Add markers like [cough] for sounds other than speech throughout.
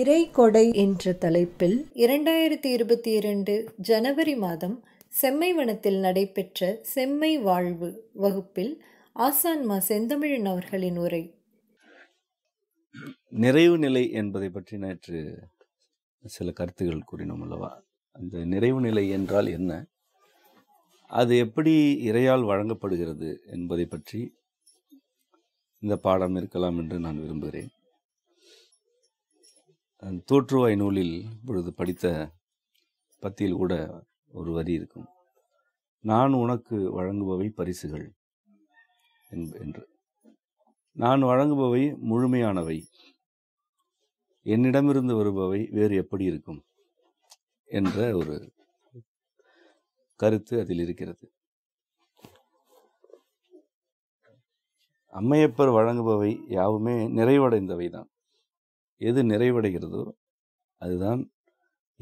இறை கொடை என்ற தலைப்பில் இரண்டாயிரத்தி இருபத்தி இரண்டு ஜனவரி மாதம் செம்மைவனத்தில் நடைபெற்ற செம்மை வாழ்வு வகுப்பில் ஆசான்மா செந்தமிழன் அவர்களின் உரை நிறைவு நிலை என்பதை பற்றி நேற்று சில கருத்துகள் கூறினோம் அல்லவா அந்த நிறைவு நிலை என்றால் என்ன அது எப்படி இறையால் வழங்கப்படுகிறது என்பதை பற்றி இந்த பாடம் இருக்கலாம் என்று நான் விரும்புகிறேன் தோற்றுவாய் நூலில் இப்பொழுது படித்த பத்தியில் கூட ஒரு வரி இருக்கும் நான் உனக்கு வழங்குபவை பரிசுகள் என்று நான் வழங்குபவை முழுமையானவை என்னிடமிருந்து வருபவை வேறு எப்படி இருக்கும் என்ற ஒரு கருத்து அதில் இருக்கிறது அம்மையப்பர் வழங்குபவை யாவுமே நிறைவடைந்தவை தான் எது நிறைவடைகிறதோ அதுதான்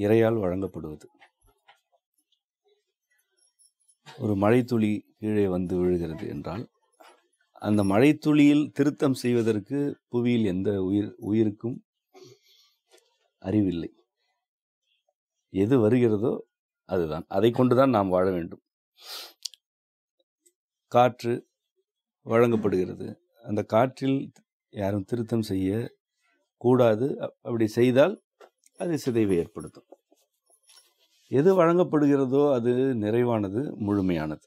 இறையால் வழங்கப்படுவது ஒரு மழைத்துளி கீழே வந்து விழுகிறது என்றால் அந்த மழைத்துளியில் திருத்தம் செய்வதற்கு புவியில் எந்த உயிர் உயிருக்கும் அறிவில்லை எது வருகிறதோ அதுதான் அதை கொண்டுதான் நாம் வாழ வேண்டும் காற்று வழங்கப்படுகிறது அந்த காற்றில் யாரும் திருத்தம் செய்ய கூடாது அப்படி செய்தால் அது சிதைவை ஏற்படுத்தும் எது வழங்கப்படுகிறதோ அது நிறைவானது முழுமையானது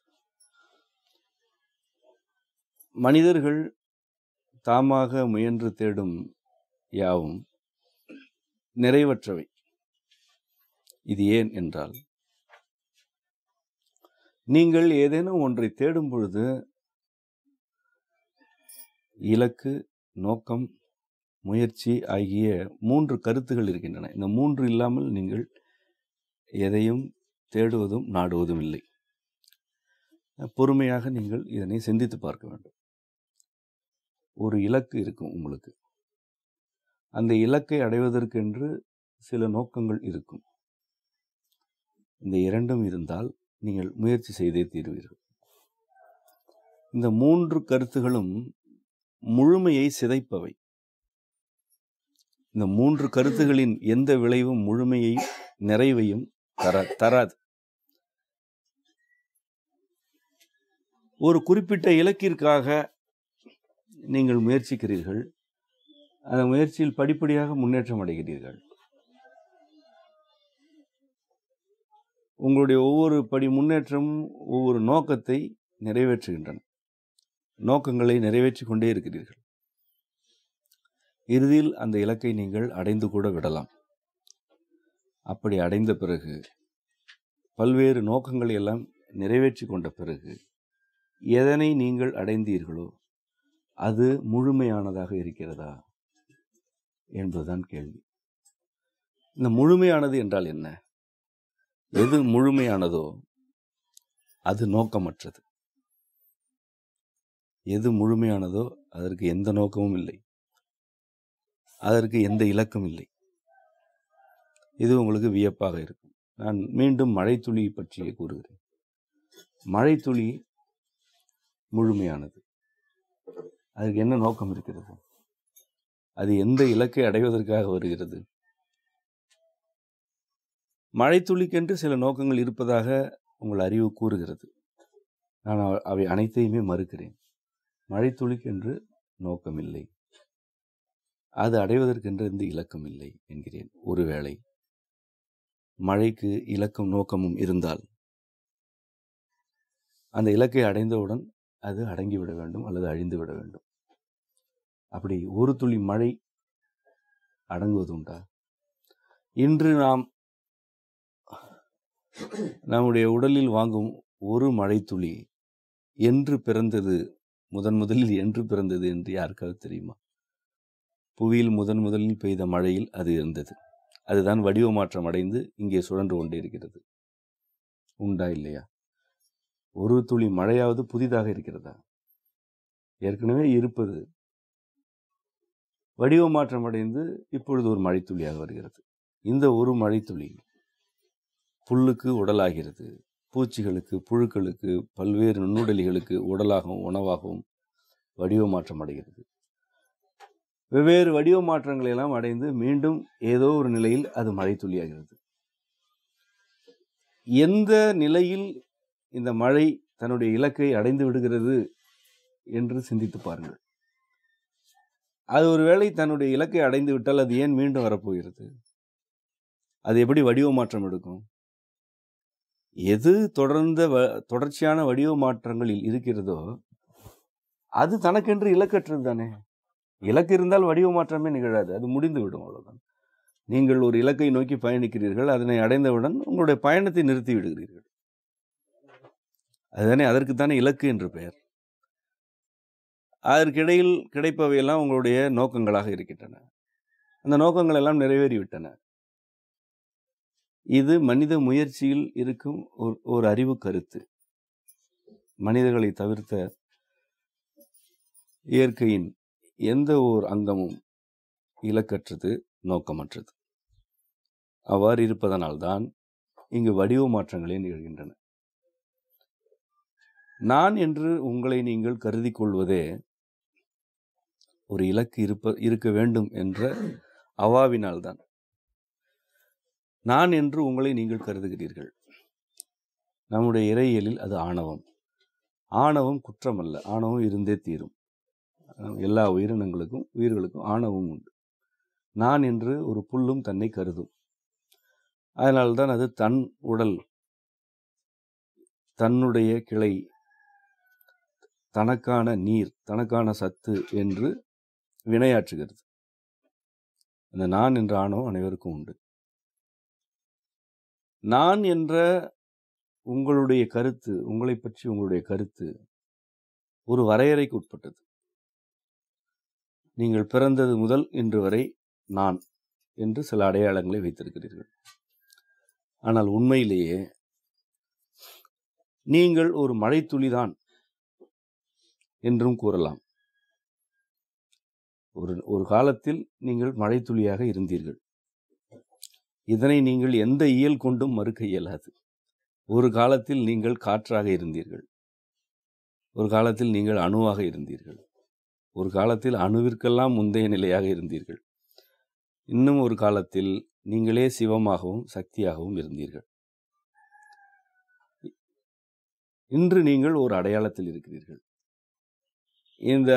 மனிதர்கள் தாமாக முயன்று தேடும் யாவும் நிறைவற்றவை இது ஏன் என்றால் நீங்கள் ஏதேனும் ஒன்றை தேடும் பொழுது இலக்கு நோக்கம் முயற்சி ஆகிய மூன்று கருத்துகள் இருக்கின்றன இந்த மூன்று இல்லாமல் நீங்கள் எதையும் தேடுவதும் நாடுவதும் இல்லை பொறுமையாக நீங்கள் இதனை சிந்தித்து பார்க்க வேண்டும் ஒரு இலக்கு இருக்கும் உங்களுக்கு அந்த இலக்கை அடைவதற்கென்று சில நோக்கங்கள் இருக்கும் இந்த இரண்டும் இருந்தால் நீங்கள் முயற்சி செய்தே தீர்வீர்கள் இந்த மூன்று கருத்துகளும் முழுமையை சிதைப்பவை இந்த மூன்று கருத்துகளின் எந்த விளைவும் முழுமையையும் நிறைவையும் தர தராது ஒரு குறிப்பிட்ட இலக்கிற்காக நீங்கள் முயற்சிக்கிறீர்கள் அந்த முயற்சியில் படிப்படியாக முன்னேற்றம் அடைகிறீர்கள் உங்களுடைய ஒவ்வொரு படி முன்னேற்றமும் ஒவ்வொரு நோக்கத்தை நிறைவேற்றுகின்றன நோக்கங்களை நிறைவேற்றி கொண்டே இருக்கிறீர்கள் இறுதியில் அந்த இலக்கை நீங்கள் அடைந்து கூட விடலாம் அப்படி அடைந்த பிறகு பல்வேறு நோக்கங்களை எல்லாம் நிறைவேற்றி கொண்ட பிறகு எதனை நீங்கள் அடைந்தீர்களோ அது முழுமையானதாக இருக்கிறதா என்பதுதான் கேள்வி இந்த முழுமையானது என்றால் என்ன எது முழுமையானதோ அது நோக்கமற்றது எது முழுமையானதோ அதற்கு எந்த நோக்கமும் இல்லை அதற்கு எந்த இலக்கும் இல்லை இது உங்களுக்கு வியப்பாக இருக்கும் நான் மீண்டும் மழைத்துளி பற்றியே கூறுகிறேன் மழைத்துளி முழுமையானது அதற்கு என்ன நோக்கம் இருக்கிறது அது எந்த இலக்கை அடைவதற்காக வருகிறது மழைத்துளிக்கென்று சில நோக்கங்கள் இருப்பதாக உங்கள் அறிவு கூறுகிறது நான் அவை அனைத்தையுமே மறுக்கிறேன் நோக்கம் நோக்கமில்லை அது அடைவதற்கென்று இந்த இலக்கம் இல்லை என்கிறேன் ஒருவேளை மழைக்கு இலக்கம் நோக்கமும் இருந்தால் அந்த இலக்கை அடைந்தவுடன் அது அடங்கிவிட வேண்டும் அல்லது அழிந்து விட வேண்டும் அப்படி ஒரு துளி மழை அடங்குவதுண்டா இன்று நாம் நம்முடைய உடலில் வாங்கும் ஒரு மழை துளி என்று பிறந்தது முதன் முதலில் என்று பிறந்தது என்று யாருக்காவது தெரியுமா புவியில் முதன் முதலில் பெய்த மழையில் அது இருந்தது அதுதான் வடிவ மாற்றம் அடைந்து இங்கே சுழன்று கொண்டே இருக்கிறது உண்டா இல்லையா ஒரு துளி மழையாவது புதிதாக இருக்கிறதா ஏற்கனவே இருப்பது வடிவ மாற்றம் அடைந்து இப்பொழுது ஒரு மழைத்துளியாக வருகிறது இந்த ஒரு மழைத்துளி புல்லுக்கு உடலாகிறது பூச்சிகளுக்கு புழுக்களுக்கு பல்வேறு நுண்ணுடலிகளுக்கு உடலாகவும் உணவாகவும் வடிவ மாற்றம் அடைகிறது வெவ்வேறு வடிவ மாற்றங்களை எல்லாம் அடைந்து மீண்டும் ஏதோ ஒரு நிலையில் அது மழை துளியாகிறது எந்த நிலையில் இந்த மழை தன்னுடைய இலக்கை அடைந்து விடுகிறது என்று சிந்தித்து பாருங்கள் அது ஒருவேளை தன்னுடைய இலக்கை அடைந்து விட்டால் அது ஏன் மீண்டும் வரப்போகிறது அது எப்படி வடிவ மாற்றம் எடுக்கும் எது தொடர்ந்த வ தொடர்ச்சியான வடிவ மாற்றங்களில் இருக்கிறதோ அது தனக்கென்று இலக்கற்றது தானே இலக்கு இருந்தால் வடிவ மாற்றமே நிகழாது அது முடிந்து விடும் அவ்வளோதான் நீங்கள் ஒரு இலக்கை நோக்கி பயணிக்கிறீர்கள் அதனை அடைந்தவுடன் உங்களுடைய பயணத்தை நிறுத்தி விடுகிறீர்கள் அதுதானே அதற்குத்தானே இலக்கு என்று பெயர் அதற்கிடையில் கிடைப்பவையெல்லாம் உங்களுடைய நோக்கங்களாக இருக்கின்றன அந்த நோக்கங்கள் எல்லாம் நிறைவேறிவிட்டன இது மனித முயற்சியில் இருக்கும் ஒரு ஒரு அறிவு கருத்து மனிதர்களை தவிர்த்த இயற்கையின் எந்த ஓர் அங்கமும் இலக்கற்றது நோக்கமற்றது அவ்வாறு இருப்பதனால்தான் இங்கு வடிவ மாற்றங்களே நிகழ்கின்றன நான் என்று உங்களை நீங்கள் கருதி கொள்வதே ஒரு இலக்கு இருப்ப இருக்க வேண்டும் என்ற அவாவினால்தான் நான் என்று உங்களை நீங்கள் கருதுகிறீர்கள் நம்முடைய இறையியலில் அது ஆணவம் ஆணவம் குற்றமல்ல ஆணவம் இருந்தே தீரும் எல்லா உயிரினங்களுக்கும் உயிர்களுக்கும் ஆணவம் உண்டு நான் என்று ஒரு புல்லும் தன்னை கருதும் அதனால்தான் அது தன் உடல் தன்னுடைய கிளை தனக்கான நீர் தனக்கான சத்து என்று வினையாற்றுகிறது அந்த நான் என்ற ஆணவம் அனைவருக்கும் உண்டு நான் என்ற உங்களுடைய கருத்து உங்களை பற்றி உங்களுடைய கருத்து ஒரு வரையறைக்கு உட்பட்டது நீங்கள் பிறந்தது முதல் இன்று வரை நான் என்று சில அடையாளங்களை வைத்திருக்கிறீர்கள் ஆனால் உண்மையிலேயே நீங்கள் ஒரு மழைத்துளிதான் என்றும் கூறலாம் ஒரு ஒரு காலத்தில் நீங்கள் மழைத்துளியாக இருந்தீர்கள் இதனை நீங்கள் எந்த இயல் கொண்டும் மறுக்க இயலாது ஒரு காலத்தில் நீங்கள் காற்றாக இருந்தீர்கள் ஒரு காலத்தில் நீங்கள் அணுவாக இருந்தீர்கள் ஒரு காலத்தில் அணுவிற்கெல்லாம் முந்தைய நிலையாக இருந்தீர்கள் இன்னும் ஒரு காலத்தில் நீங்களே சிவமாகவும் சக்தியாகவும் இருந்தீர்கள் இன்று நீங்கள் ஒரு அடையாளத்தில் இருக்கிறீர்கள் இந்த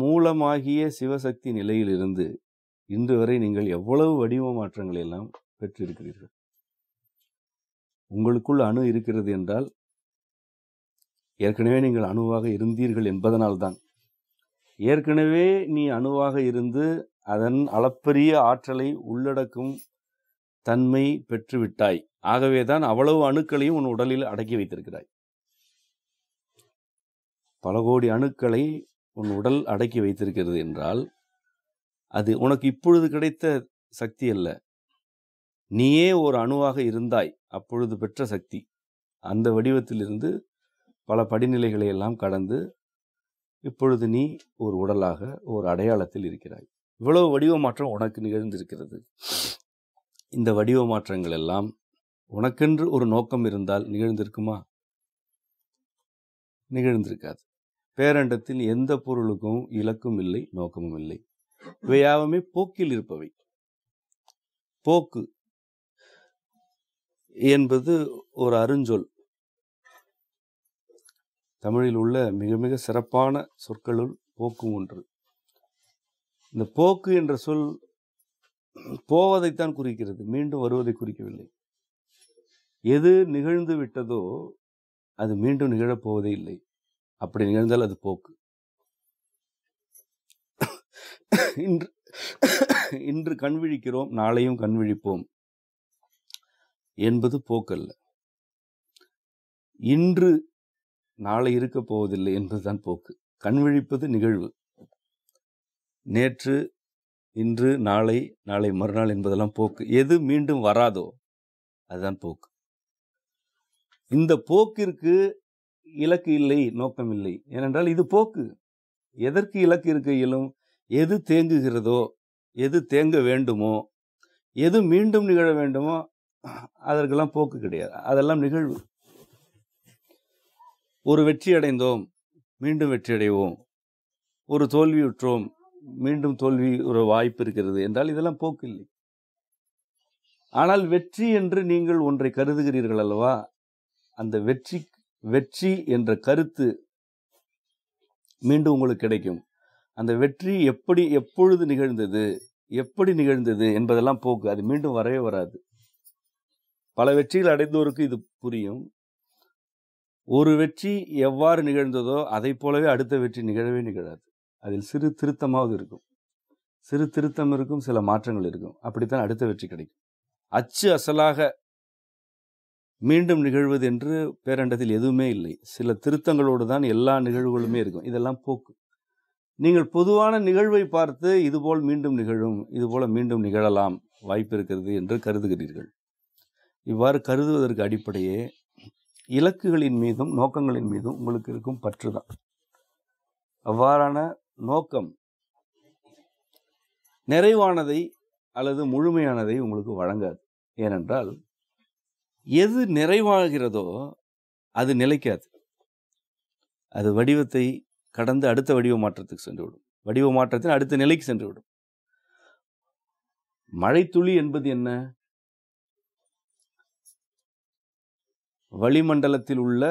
மூலமாகிய சிவசக்தி நிலையிலிருந்து இன்று வரை நீங்கள் எவ்வளவு வடிவ மாற்றங்களை எல்லாம் பெற்றிருக்கிறீர்கள் உங்களுக்குள் அணு இருக்கிறது என்றால் ஏற்கனவே நீங்கள் அணுவாக இருந்தீர்கள் என்பதனால்தான் ஏற்கனவே நீ அணுவாக இருந்து அதன் அளப்பரிய ஆற்றலை உள்ளடக்கும் தன்மை பெற்றுவிட்டாய் ஆகவே தான் அவ்வளவு அணுக்களையும் உன் உடலில் அடக்கி வைத்திருக்கிறாய் பல கோடி அணுக்களை உன் உடல் அடக்கி வைத்திருக்கிறது என்றால் அது உனக்கு இப்பொழுது கிடைத்த சக்தி அல்ல நீயே ஒரு அணுவாக இருந்தாய் அப்பொழுது பெற்ற சக்தி அந்த வடிவத்திலிருந்து பல படிநிலைகளை எல்லாம் கடந்து இப்பொழுது நீ ஒரு உடலாக ஒரு அடையாளத்தில் இருக்கிறாய் இவ்வளவு வடிவ மாற்றம் உனக்கு நிகழ்ந்திருக்கிறது இந்த வடிவ மாற்றங்கள் எல்லாம் உனக்கென்று ஒரு நோக்கம் இருந்தால் நிகழ்ந்திருக்குமா நிகழ்ந்திருக்காது பேரண்டத்தில் எந்த பொருளுக்கும் இலக்கும் இல்லை நோக்கமும் இல்லை இவையாவுமே போக்கில் இருப்பவை போக்கு என்பது ஒரு அருஞ்சொல் தமிழில் உள்ள மிக மிக சிறப்பான சொற்களுள் போக்கும் ஒன்று இந்த போக்கு என்ற சொல் போவதைத்தான் குறிக்கிறது மீண்டும் வருவதை குறிக்கவில்லை எது நிகழ்ந்து விட்டதோ அது மீண்டும் நிகழப்போவதே இல்லை அப்படி நிகழ்ந்தால் அது போக்கு இன்று இன்று கண் விழிக்கிறோம் நாளையும் கண்விழிப்போம் என்பது போக்கல்ல இன்று நாளை இருக்க போவதில்லை என்பதுதான் போக்கு கண் விழிப்பது நிகழ்வு நேற்று இன்று நாளை நாளை மறுநாள் என்பதெல்லாம் போக்கு எது மீண்டும் வராதோ அதுதான் போக்கு இந்த போக்கிற்கு இலக்கு இல்லை நோக்கம் இல்லை ஏனென்றால் இது போக்கு எதற்கு இலக்கு இருக்கையிலும் எது தேங்குகிறதோ எது தேங்க வேண்டுமோ எது மீண்டும் நிகழ வேண்டுமோ அதற்கெல்லாம் போக்கு கிடையாது அதெல்லாம் நிகழ்வு ஒரு வெற்றி அடைந்தோம் மீண்டும் வெற்றி அடைவோம் ஒரு தோல்வியுற்றோம் மீண்டும் தோல்வி ஒரு வாய்ப்பு இருக்கிறது என்றால் இதெல்லாம் போக்கில்லை ஆனால் வெற்றி என்று நீங்கள் ஒன்றை கருதுகிறீர்கள் அல்லவா அந்த வெற்றி வெற்றி என்ற கருத்து மீண்டும் உங்களுக்கு கிடைக்கும் அந்த வெற்றி எப்படி எப்பொழுது நிகழ்ந்தது எப்படி நிகழ்ந்தது என்பதெல்லாம் போக்கு அது மீண்டும் வரவே வராது பல வெற்றிகள் அடைந்தோருக்கு இது புரியும் ஒரு வெற்றி எவ்வாறு நிகழ்ந்ததோ அதை போலவே அடுத்த வெற்றி நிகழவே நிகழாது அதில் சிறு திருத்தமாவது இருக்கும் சிறு திருத்தம் இருக்கும் சில மாற்றங்கள் இருக்கும் அப்படித்தான் அடுத்த வெற்றி கிடைக்கும் அச்சு அசலாக மீண்டும் நிகழ்வது என்று பேரண்டத்தில் எதுவுமே இல்லை சில திருத்தங்களோடு தான் எல்லா நிகழ்வுகளுமே இருக்கும் இதெல்லாம் போக்கு நீங்கள் பொதுவான நிகழ்வை பார்த்து இதுபோல் மீண்டும் நிகழும் இதுபோல் மீண்டும் நிகழலாம் வாய்ப்பு இருக்கிறது என்று கருதுகிறீர்கள் இவ்வாறு கருதுவதற்கு அடிப்படையே இலக்குகளின் மீதும் நோக்கங்களின் மீதும் உங்களுக்கு இருக்கும் பற்று தான் அவ்வாறான நோக்கம் நிறைவானதை அல்லது முழுமையானதை உங்களுக்கு வழங்காது ஏனென்றால் எது நிறைவாகிறதோ அது நிலைக்காது அது வடிவத்தை கடந்து அடுத்த வடிவ மாற்றத்துக்கு சென்றுவிடும் வடிவ மாற்றத்தின் அடுத்த நிலைக்கு சென்றுவிடும் மழைத்துளி என்பது என்ன வளிமண்டலத்தில் உள்ள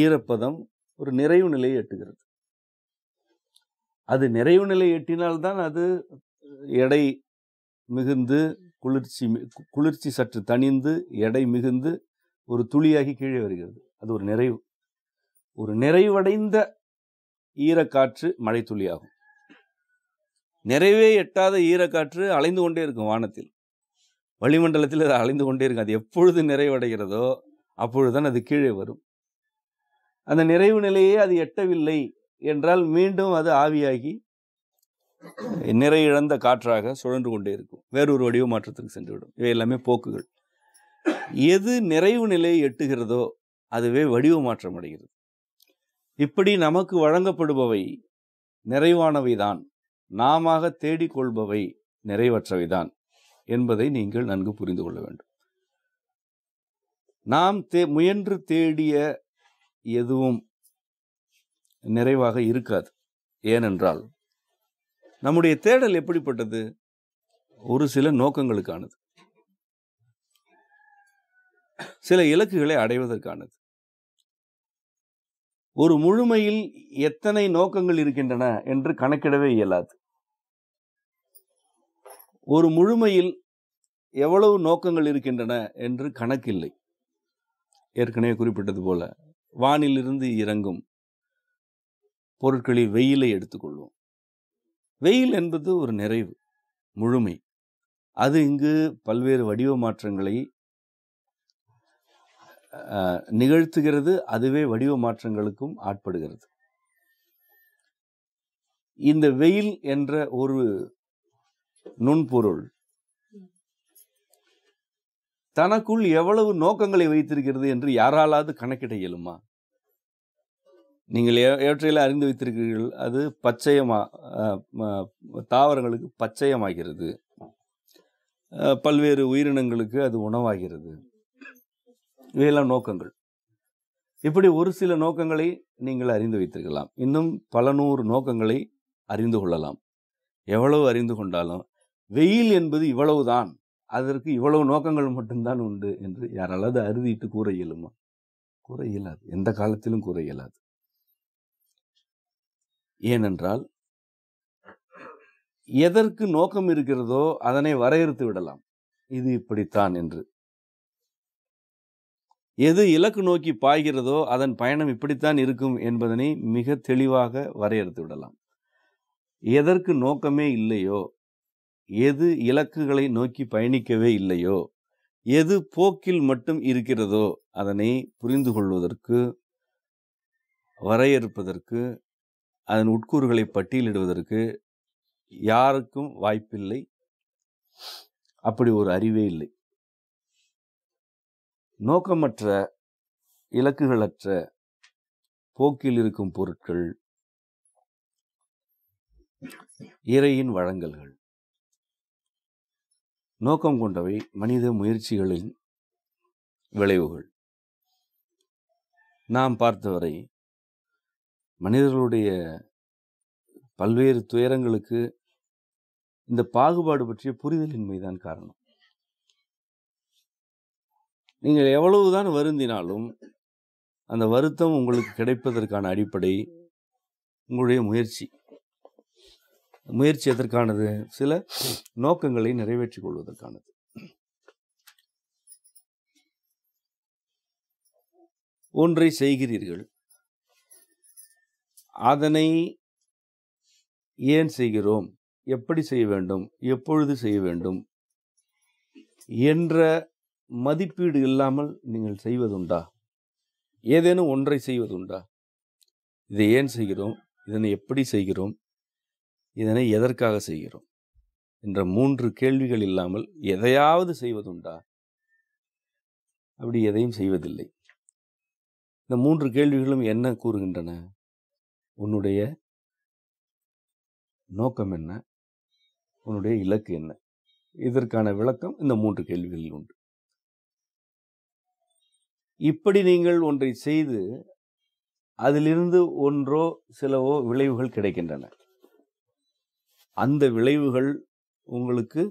ஈரப்பதம் ஒரு நிறைவு நிலையை எட்டுகிறது அது நிறைவு நிலை எட்டினால்தான் அது எடை மிகுந்து குளிர்ச்சி குளிர்ச்சி சற்று தணிந்து எடை மிகுந்து ஒரு துளியாகி கீழே வருகிறது அது ஒரு நிறைவு ஒரு நிறைவடைந்த ஈரக்காற்று மழை துளியாகும் நிறைவே எட்டாத ஈரக்காற்று அலைந்து கொண்டே இருக்கும் வானத்தில் வளிமண்டலத்தில் அது அலைந்து கொண்டே இருக்கும் அது எப்பொழுது நிறைவடைகிறதோ அப்பொழுதுதான் அது கீழே வரும் அந்த நிறைவு நிலையே அது எட்டவில்லை என்றால் மீண்டும் அது ஆவியாகி நிறை இழந்த காற்றாக சுழன்று கொண்டே இருக்கும் வேறொரு வடிவ மாற்றத்துக்கு சென்றுவிடும் இவை எல்லாமே போக்குகள் எது நிறைவு நிலையை எட்டுகிறதோ அதுவே வடிவ மாற்றம் அடைகிறது இப்படி நமக்கு வழங்கப்படுபவை நிறைவானவைதான் நாம தேடிக்கொள்பவை நிறைவற்றவைதான் என்பதை நீங்கள் நன்கு புரிந்து கொள்ள வேண்டும் நாம் தே முயன்று தேடிய எதுவும் நிறைவாக இருக்காது ஏனென்றால் நம்முடைய தேடல் எப்படிப்பட்டது ஒரு சில நோக்கங்களுக்கானது சில இலக்குகளை அடைவதற்கானது ஒரு முழுமையில் எத்தனை நோக்கங்கள் இருக்கின்றன என்று கணக்கிடவே இயலாது ஒரு முழுமையில் எவ்வளவு நோக்கங்கள் இருக்கின்றன என்று கணக்கில்லை ஏற்கனவே குறிப்பிட்டது போல வானிலிருந்து இறங்கும் பொருட்களில் வெயிலை எடுத்துக்கொள்வோம் வெயில் என்பது ஒரு நிறைவு முழுமை அது இங்கு பல்வேறு வடிவ மாற்றங்களை நிகழ்த்துகிறது அதுவே வடிவ மாற்றங்களுக்கும் ஆட்படுகிறது இந்த வெயில் என்ற ஒரு நுண்பொருள் தனக்குள் எவ்வளவு நோக்கங்களை வைத்திருக்கிறது என்று யாராலாவது கணக்கிட இயலுமா நீங்கள் எவற்றையெல்லாம் அறிந்து வைத்திருக்கிறீர்கள் அது பச்சையமா தாவரங்களுக்கு பச்சையமாகிறது பல்வேறு உயிரினங்களுக்கு அது உணவாகிறது இவையெல்லாம் நோக்கங்கள் இப்படி ஒரு சில நோக்கங்களை நீங்கள் அறிந்து வைத்திருக்கலாம் இன்னும் பல நூறு நோக்கங்களை அறிந்து கொள்ளலாம் எவ்வளவு அறிந்து கொண்டாலும் வெயில் என்பது இவ்வளவுதான் அதற்கு இவ்வளவு நோக்கங்கள் மட்டும்தான் உண்டு என்று யாராவது அறுதிட்டு கூற இயலுமா கூற இயலாது எந்த காலத்திலும் கூற இயலாது ஏனென்றால் எதற்கு நோக்கம் இருக்கிறதோ அதனை வரையறுத்து விடலாம் இது இப்படித்தான் என்று எது இலக்கு நோக்கி பாய்கிறதோ அதன் பயணம் இப்படித்தான் இருக்கும் என்பதனை மிக தெளிவாக வரையறுத்து விடலாம் எதற்கு நோக்கமே இல்லையோ எது இலக்குகளை நோக்கி பயணிக்கவே இல்லையோ எது போக்கில் மட்டும் இருக்கிறதோ அதனை புரிந்து கொள்வதற்கு வரையறுப்பதற்கு அதன் உட்கூறுகளை பட்டியலிடுவதற்கு யாருக்கும் வாய்ப்பில்லை அப்படி ஒரு அறிவே இல்லை நோக்கமற்ற இலக்குகளற்ற போக்கில் இருக்கும் பொருட்கள் இறையின் வழங்கல்கள் நோக்கம் கொண்டவை மனித முயற்சிகளின் விளைவுகள் நாம் பார்த்தவரை மனிதர்களுடைய பல்வேறு துயரங்களுக்கு இந்த பாகுபாடு பற்றிய புரிதலின்மைதான் காரணம் நீங்கள் எவ்வளவுதான் வருந்தினாலும் அந்த வருத்தம் உங்களுக்கு கிடைப்பதற்கான அடிப்படை உங்களுடைய முயற்சி முயற்சி எதற்கானது சில நோக்கங்களை நிறைவேற்றிக் கொள்வதற்கானது ஒன்றை செய்கிறீர்கள் அதனை ஏன் செய்கிறோம் எப்படி செய்ய வேண்டும் எப்பொழுது செய்ய வேண்டும் என்ற மதிப்பீடு இல்லாமல் நீங்கள் செய்வதுண்டா ஏதேனும் ஒன்றை செய்வதுண்டா இதை ஏன் செய்கிறோம் இதனை எப்படி செய்கிறோம் இதனை எதற்காக செய்கிறோம் என்ற மூன்று கேள்விகள் இல்லாமல் எதையாவது செய்வதுண்டா அப்படி எதையும் செய்வதில்லை இந்த மூன்று கேள்விகளும் என்ன கூறுகின்றன உன்னுடைய நோக்கம் என்ன உன்னுடைய இலக்கு என்ன இதற்கான விளக்கம் இந்த மூன்று கேள்விகளில் உண்டு இப்படி நீங்கள் ஒன்றை செய்து அதிலிருந்து ஒன்றோ சிலவோ விளைவுகள் கிடைக்கின்றன அந்த விளைவுகள் உங்களுக்கு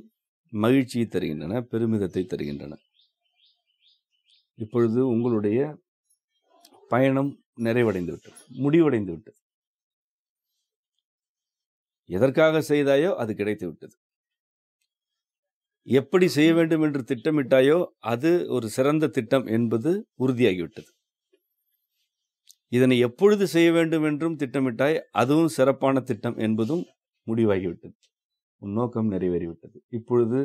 மகிழ்ச்சியை தருகின்றன பெருமிதத்தை தருகின்றன இப்பொழுது உங்களுடைய பயணம் நிறைவடைந்து விட்டது முடிவடைந்து விட்டது எதற்காக செய்தாயோ அது கிடைத்து விட்டது எப்படி செய்ய வேண்டும் என்று திட்டமிட்டாயோ அது ஒரு சிறந்த திட்டம் என்பது உறுதியாகிவிட்டது இதனை எப்பொழுது செய்ய வேண்டும் என்றும் திட்டமிட்டாய் அதுவும் சிறப்பான திட்டம் என்பதும் முடிவாகிவிட்டது உன் நோக்கம் நிறைவேறிவிட்டது இப்பொழுது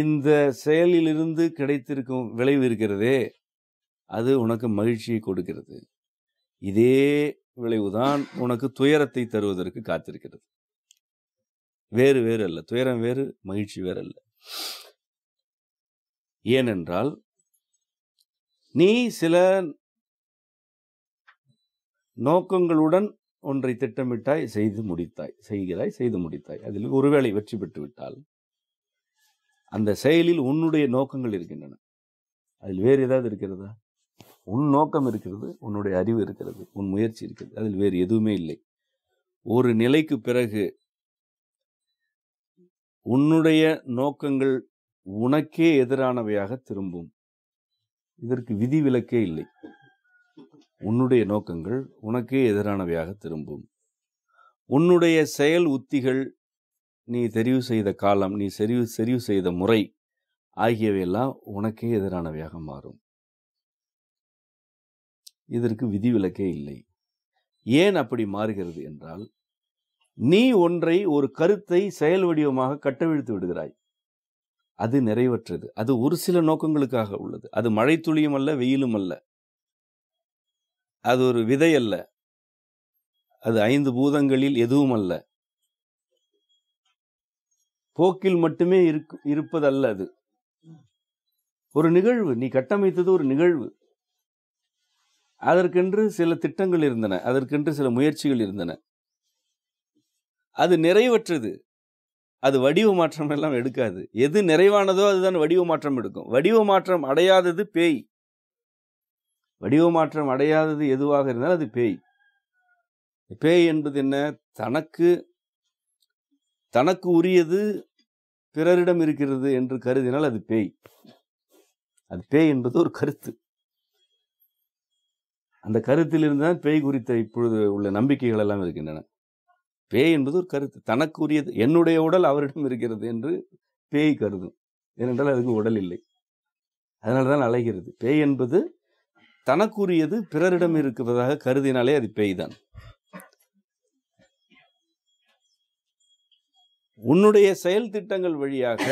இந்த செயலிலிருந்து கிடைத்திருக்கும் விளைவு இருக்கிறதே அது உனக்கு மகிழ்ச்சியை கொடுக்கிறது இதே விளைவுதான் உனக்கு துயரத்தை தருவதற்கு காத்திருக்கிறது வேறு வேறு அல்ல துயரம் வேறு மகிழ்ச்சி வேறு அல்ல ஏனென்றால் நீ சில நோக்கங்களுடன் ஒன்றை திட்டமிட்டாய் செய்து முடித்தாய் செய்கிறாய் செய்து முடித்தாய் அதில் ஒருவேளை வெற்றி பெற்று விட்டால் அந்த செயலில் உன்னுடைய நோக்கங்கள் இருக்கின்றன அதில் வேறு ஏதாவது இருக்கிறதா உன் நோக்கம் இருக்கிறது உன்னுடைய அறிவு இருக்கிறது உன் முயற்சி இருக்கிறது அதில் வேறு எதுவுமே இல்லை ஒரு நிலைக்கு பிறகு உன்னுடைய நோக்கங்கள் உனக்கே எதிரானவையாக திரும்பும் இதற்கு விதிவிலக்கே இல்லை உன்னுடைய நோக்கங்கள் உனக்கே எதிரானவையாக திரும்பும் உன்னுடைய செயல் உத்திகள் நீ தெரிவு செய்த காலம் நீ செறிவு செறிவு செய்த முறை ஆகியவையெல்லாம் உனக்கே எதிரானவையாக மாறும் இதற்கு விதிவிலக்கே இல்லை ஏன் அப்படி மாறுகிறது என்றால் நீ ஒன்றை ஒரு கருத்தை செயல் வடிவமாக கட்டவிழ்த்து விடுகிறாய் அது நிறைவற்றது அது ஒரு சில நோக்கங்களுக்காக உள்ளது அது மழை துளியும் அல்ல வெயிலும் அல்ல அது ஒரு விதை அல்ல அது ஐந்து பூதங்களில் எதுவும் அல்ல போக்கில் மட்டுமே இருக்கு இருப்பது அல்ல அது ஒரு நிகழ்வு நீ கட்டமைத்தது ஒரு நிகழ்வு அதற்கென்று சில திட்டங்கள் இருந்தன அதற்கென்று சில முயற்சிகள் இருந்தன அது நிறைவற்றது அது வடிவ மாற்றம் எல்லாம் எடுக்காது எது நிறைவானதோ அதுதான் வடிவ மாற்றம் எடுக்கும் வடிவ மாற்றம் அடையாதது பேய் வடிவமாற்றம் அடையாதது எதுவாக இருந்தாலும் அது பேய் பேய் என்பது என்ன தனக்கு தனக்கு உரியது பிறரிடம் இருக்கிறது என்று கருதினால் அது பேய் அது பேய் என்பது ஒரு கருத்து அந்த கருத்தில் தான் பேய் குறித்த இப்பொழுது உள்ள நம்பிக்கைகள் எல்லாம் இருக்கின்றன பேய் என்பது ஒரு கருத்து தனக்கு உரியது என்னுடைய உடல் அவரிடம் இருக்கிறது என்று பேய் கருதும் ஏனென்றால் அதுக்கு உடல் இல்லை அதனால தான் அலைகிறது பேய் என்பது தனக்குரியது பிறரிடம் இருக்கிறதாக கருதினாலே அது பெய்தான் உன்னுடைய செயல் திட்டங்கள் வழியாக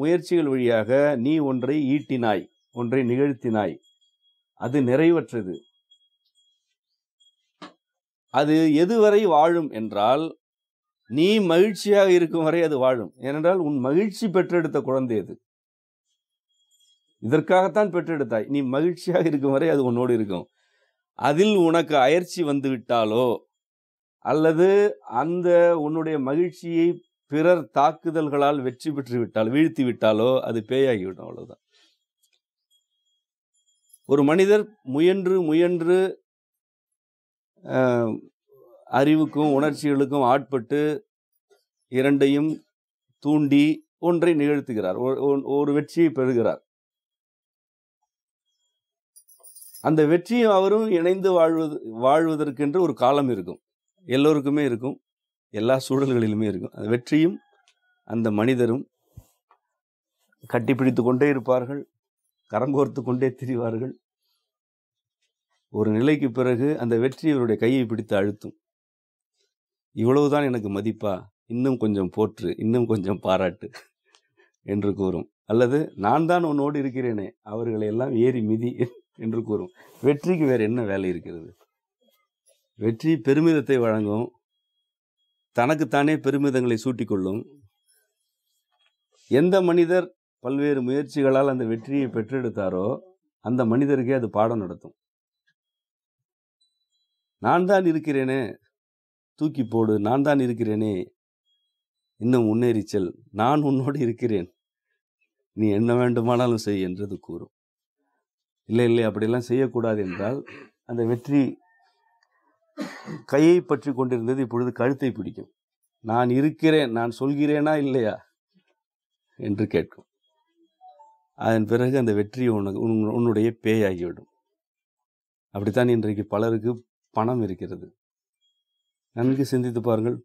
முயற்சிகள் வழியாக நீ ஒன்றை ஈட்டினாய் ஒன்றை நிகழ்த்தினாய் அது நிறைவற்றது அது எதுவரை வாழும் என்றால் நீ மகிழ்ச்சியாக இருக்கும் வரை அது வாழும் ஏனென்றால் உன் மகிழ்ச்சி பெற்றெடுத்த குழந்தை அது இதற்காகத்தான் பெற்றெடுத்தாய் நீ மகிழ்ச்சியாக இருக்கும் வரை அது உன்னோடு இருக்கும் அதில் உனக்கு அயற்சி வந்து விட்டாலோ அல்லது அந்த உன்னுடைய மகிழ்ச்சியை பிறர் தாக்குதல்களால் வெற்றி பெற்று விட்டால் வீழ்த்தி விட்டாலோ அது பேயாகிவிடும் அவ்வளவுதான் ஒரு மனிதர் முயன்று முயன்று அறிவுக்கும் உணர்ச்சிகளுக்கும் ஆட்பட்டு இரண்டையும் தூண்டி ஒன்றை நிகழ்த்துகிறார் ஒரு வெற்றியை பெறுகிறார் அந்த வெற்றியும் அவரும் இணைந்து வாழ்வது வாழ்வதற்கென்று ஒரு காலம் இருக்கும் எல்லோருக்குமே இருக்கும் எல்லா சூழல்களிலுமே இருக்கும் அந்த வெற்றியும் அந்த மனிதரும் கட்டிப்பிடித்து கொண்டே இருப்பார்கள் கரங்கோர்த்து கொண்டே திரிவார்கள் ஒரு நிலைக்கு பிறகு அந்த வெற்றி இவருடைய கையை பிடித்து அழுத்தும் இவ்வளவுதான் எனக்கு மதிப்பா இன்னும் கொஞ்சம் போற்று இன்னும் கொஞ்சம் பாராட்டு என்று கூறும் அல்லது நான் தான் உன்னோடு இருக்கிறேனே அவர்களை எல்லாம் ஏறி மிதி என்று கூறும் வெற்றிக்கு வேறு என்ன வேலை இருக்கிறது வெற்றி பெருமிதத்தை வழங்கும் தனக்குத்தானே பெருமிதங்களை சூட்டிக்கொள்ளும் எந்த மனிதர் பல்வேறு முயற்சிகளால் அந்த வெற்றியை பெற்றெடுத்தாரோ அந்த மனிதருக்கே அது பாடம் நடத்தும் நான் தான் இருக்கிறேனே தூக்கி போடு நான் தான் இருக்கிறேனே இன்னும் முன்னேறிச்சல் நான் உன்னோடு இருக்கிறேன் நீ என்ன வேண்டுமானாலும் செய் என்றது கூறும் இல்லை இல்லை அப்படியெல்லாம் செய்யக்கூடாது என்றால் அந்த வெற்றி கையை பற்றி கொண்டிருந்தது இப்பொழுது கழுத்தை பிடிக்கும் நான் இருக்கிறேன் நான் சொல்கிறேனா இல்லையா என்று கேட்கும் அதன் பிறகு அந்த வெற்றி உனக்கு உன்னுடைய பேயாகிவிடும் அப்படித்தான் இன்றைக்கு பலருக்கு பணம் இருக்கிறது நன்கு சிந்தித்து பாருங்கள்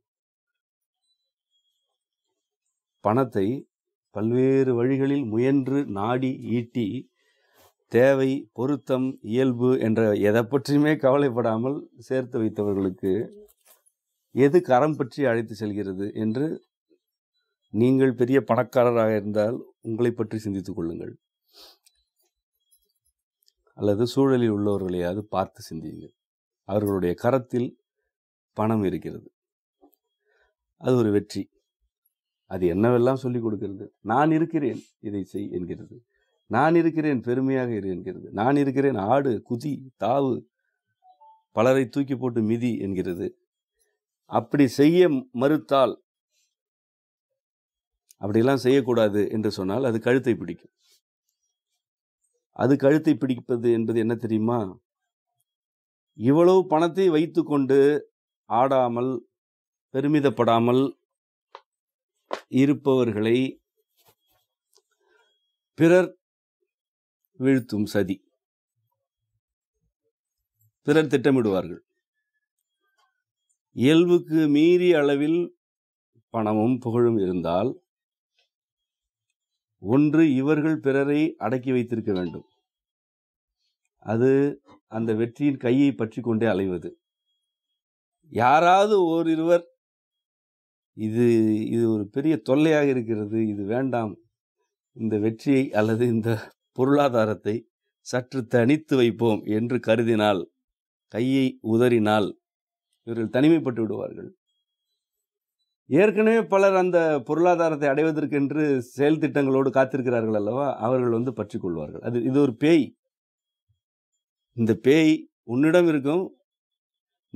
பணத்தை பல்வேறு வழிகளில் முயன்று நாடி ஈட்டி தேவை பொருத்தம் இயல்பு என்ற எதை பற்றியுமே கவலைப்படாமல் சேர்த்து வைத்தவர்களுக்கு எது கரம் பற்றி அழைத்து செல்கிறது என்று நீங்கள் பெரிய பணக்காரராக இருந்தால் உங்களை பற்றி சிந்தித்துக் கொள்ளுங்கள் அல்லது சூழலில் உள்ளவர்களையாவது பார்த்து சிந்தியுங்கள் அவர்களுடைய கரத்தில் பணம் இருக்கிறது அது ஒரு வெற்றி அது என்னவெல்லாம் சொல்லிக் கொடுக்கிறது நான் இருக்கிறேன் இதை செய் என்கிறது நான் இருக்கிறேன் பெருமையாக இரு என்கிறது நான் இருக்கிறேன் ஆடு குதி தாவு பலரை தூக்கி போட்டு மிதி என்கிறது அப்படி செய்ய மறுத்தால் அப்படிலாம் செய்யக்கூடாது என்று சொன்னால் அது கழுத்தை பிடிக்கும் அது கழுத்தை பிடிப்பது என்பது என்ன தெரியுமா இவ்வளவு பணத்தை வைத்து கொண்டு ஆடாமல் பெருமிதப்படாமல் இருப்பவர்களை பிறர் வீழ்த்தும் சதி பிறர் திட்டமிடுவார்கள் இயல்புக்கு மீறிய அளவில் பணமும் புகழும் இருந்தால் ஒன்று இவர்கள் பிறரை அடக்கி வைத்திருக்க வேண்டும் அது அந்த வெற்றியின் கையை பற்றி கொண்டே அலைவது யாராவது ஓரிருவர் இது இது ஒரு பெரிய தொல்லையாக இருக்கிறது இது வேண்டாம் இந்த வெற்றியை அல்லது இந்த பொருளாதாரத்தை சற்று தனித்து வைப்போம் என்று கருதினால் கையை உதறினால் இவர்கள் தனிமைப்பட்டு விடுவார்கள் ஏற்கனவே பலர் அந்த பொருளாதாரத்தை அடைவதற்கென்று செயல் திட்டங்களோடு காத்திருக்கிறார்கள் அல்லவா அவர்கள் வந்து பற்றி கொள்வார்கள் அது இது ஒரு பேய் இந்த பேய் உன்னிடம் இருக்கும்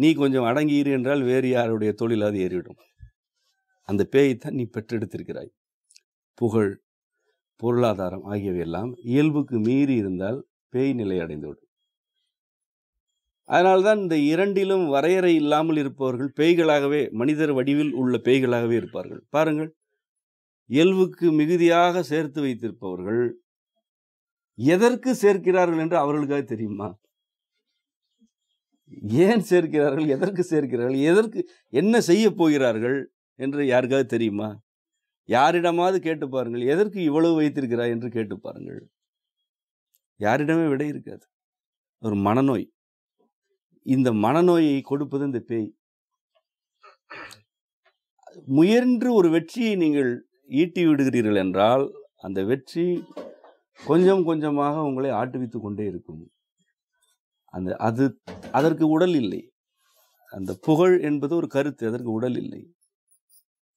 நீ கொஞ்சம் அடங்கியிரு என்றால் வேறு யாருடைய தொழிலாவது ஏறிவிடும் அந்த பேயை தான் நீ பெற்றெடுத்திருக்கிறாய் புகழ் பொருளாதாரம் ஆகியவையெல்லாம் இயல்புக்கு மீறி இருந்தால் பேய் நிலை அடைந்துவிடும் அதனால்தான் இந்த இரண்டிலும் வரையறை இல்லாமல் இருப்பவர்கள் பேய்களாகவே மனிதர் வடிவில் உள்ள பேய்களாகவே இருப்பார்கள் பாருங்கள் இயல்புக்கு மிகுதியாக சேர்த்து வைத்திருப்பவர்கள் எதற்கு சேர்க்கிறார்கள் என்று அவர்களுக்காக தெரியுமா ஏன் சேர்க்கிறார்கள் எதற்கு சேர்க்கிறார்கள் எதற்கு என்ன செய்ய போகிறார்கள் என்று யாருக்காவது தெரியுமா யாரிடமாவது கேட்டு பாருங்கள் எதற்கு இவ்வளவு வைத்திருக்கிறாய் என்று கேட்டு பாருங்கள் யாரிடமே விடை இருக்காது ஒரு மனநோய் இந்த மனநோயை கொடுப்பது இந்த பேய் முயன்று ஒரு வெற்றியை நீங்கள் ஈட்டி விடுகிறீர்கள் என்றால் அந்த வெற்றி கொஞ்சம் கொஞ்சமாக உங்களை ஆட்டுவித்து கொண்டே இருக்கும் அந்த அது அதற்கு உடல் இல்லை அந்த புகழ் என்பது ஒரு கருத்து அதற்கு உடல் இல்லை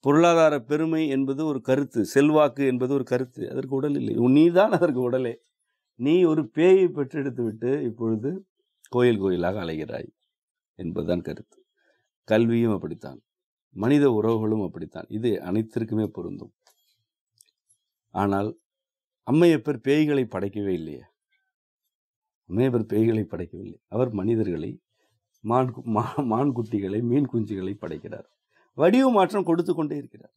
பொருளாதார பெருமை என்பது ஒரு கருத்து செல்வாக்கு என்பது ஒரு கருத்து அதற்கு உடல் இல்லை நீ தான் அதற்கு உடலே நீ ஒரு பேயை பெற்றெடுத்து விட்டு இப்பொழுது கோயில் கோயிலாக அலைகிறாய் என்பதுதான் கருத்து கல்வியும் அப்படித்தான் மனித உறவுகளும் அப்படித்தான் இது அனைத்திற்குமே பொருந்தும் ஆனால் அம்மையப்பர் பேய்களை படைக்கவே இல்லையே அம்மையப்பர் பேய்களை படைக்கவில்லை அவர் மனிதர்களை மான் மா மான் குட்டிகளை மீன் குஞ்சுகளை படைக்கிறார் வடிவு மாற்றம் கொடுத்து கொண்டே இருக்கிறார்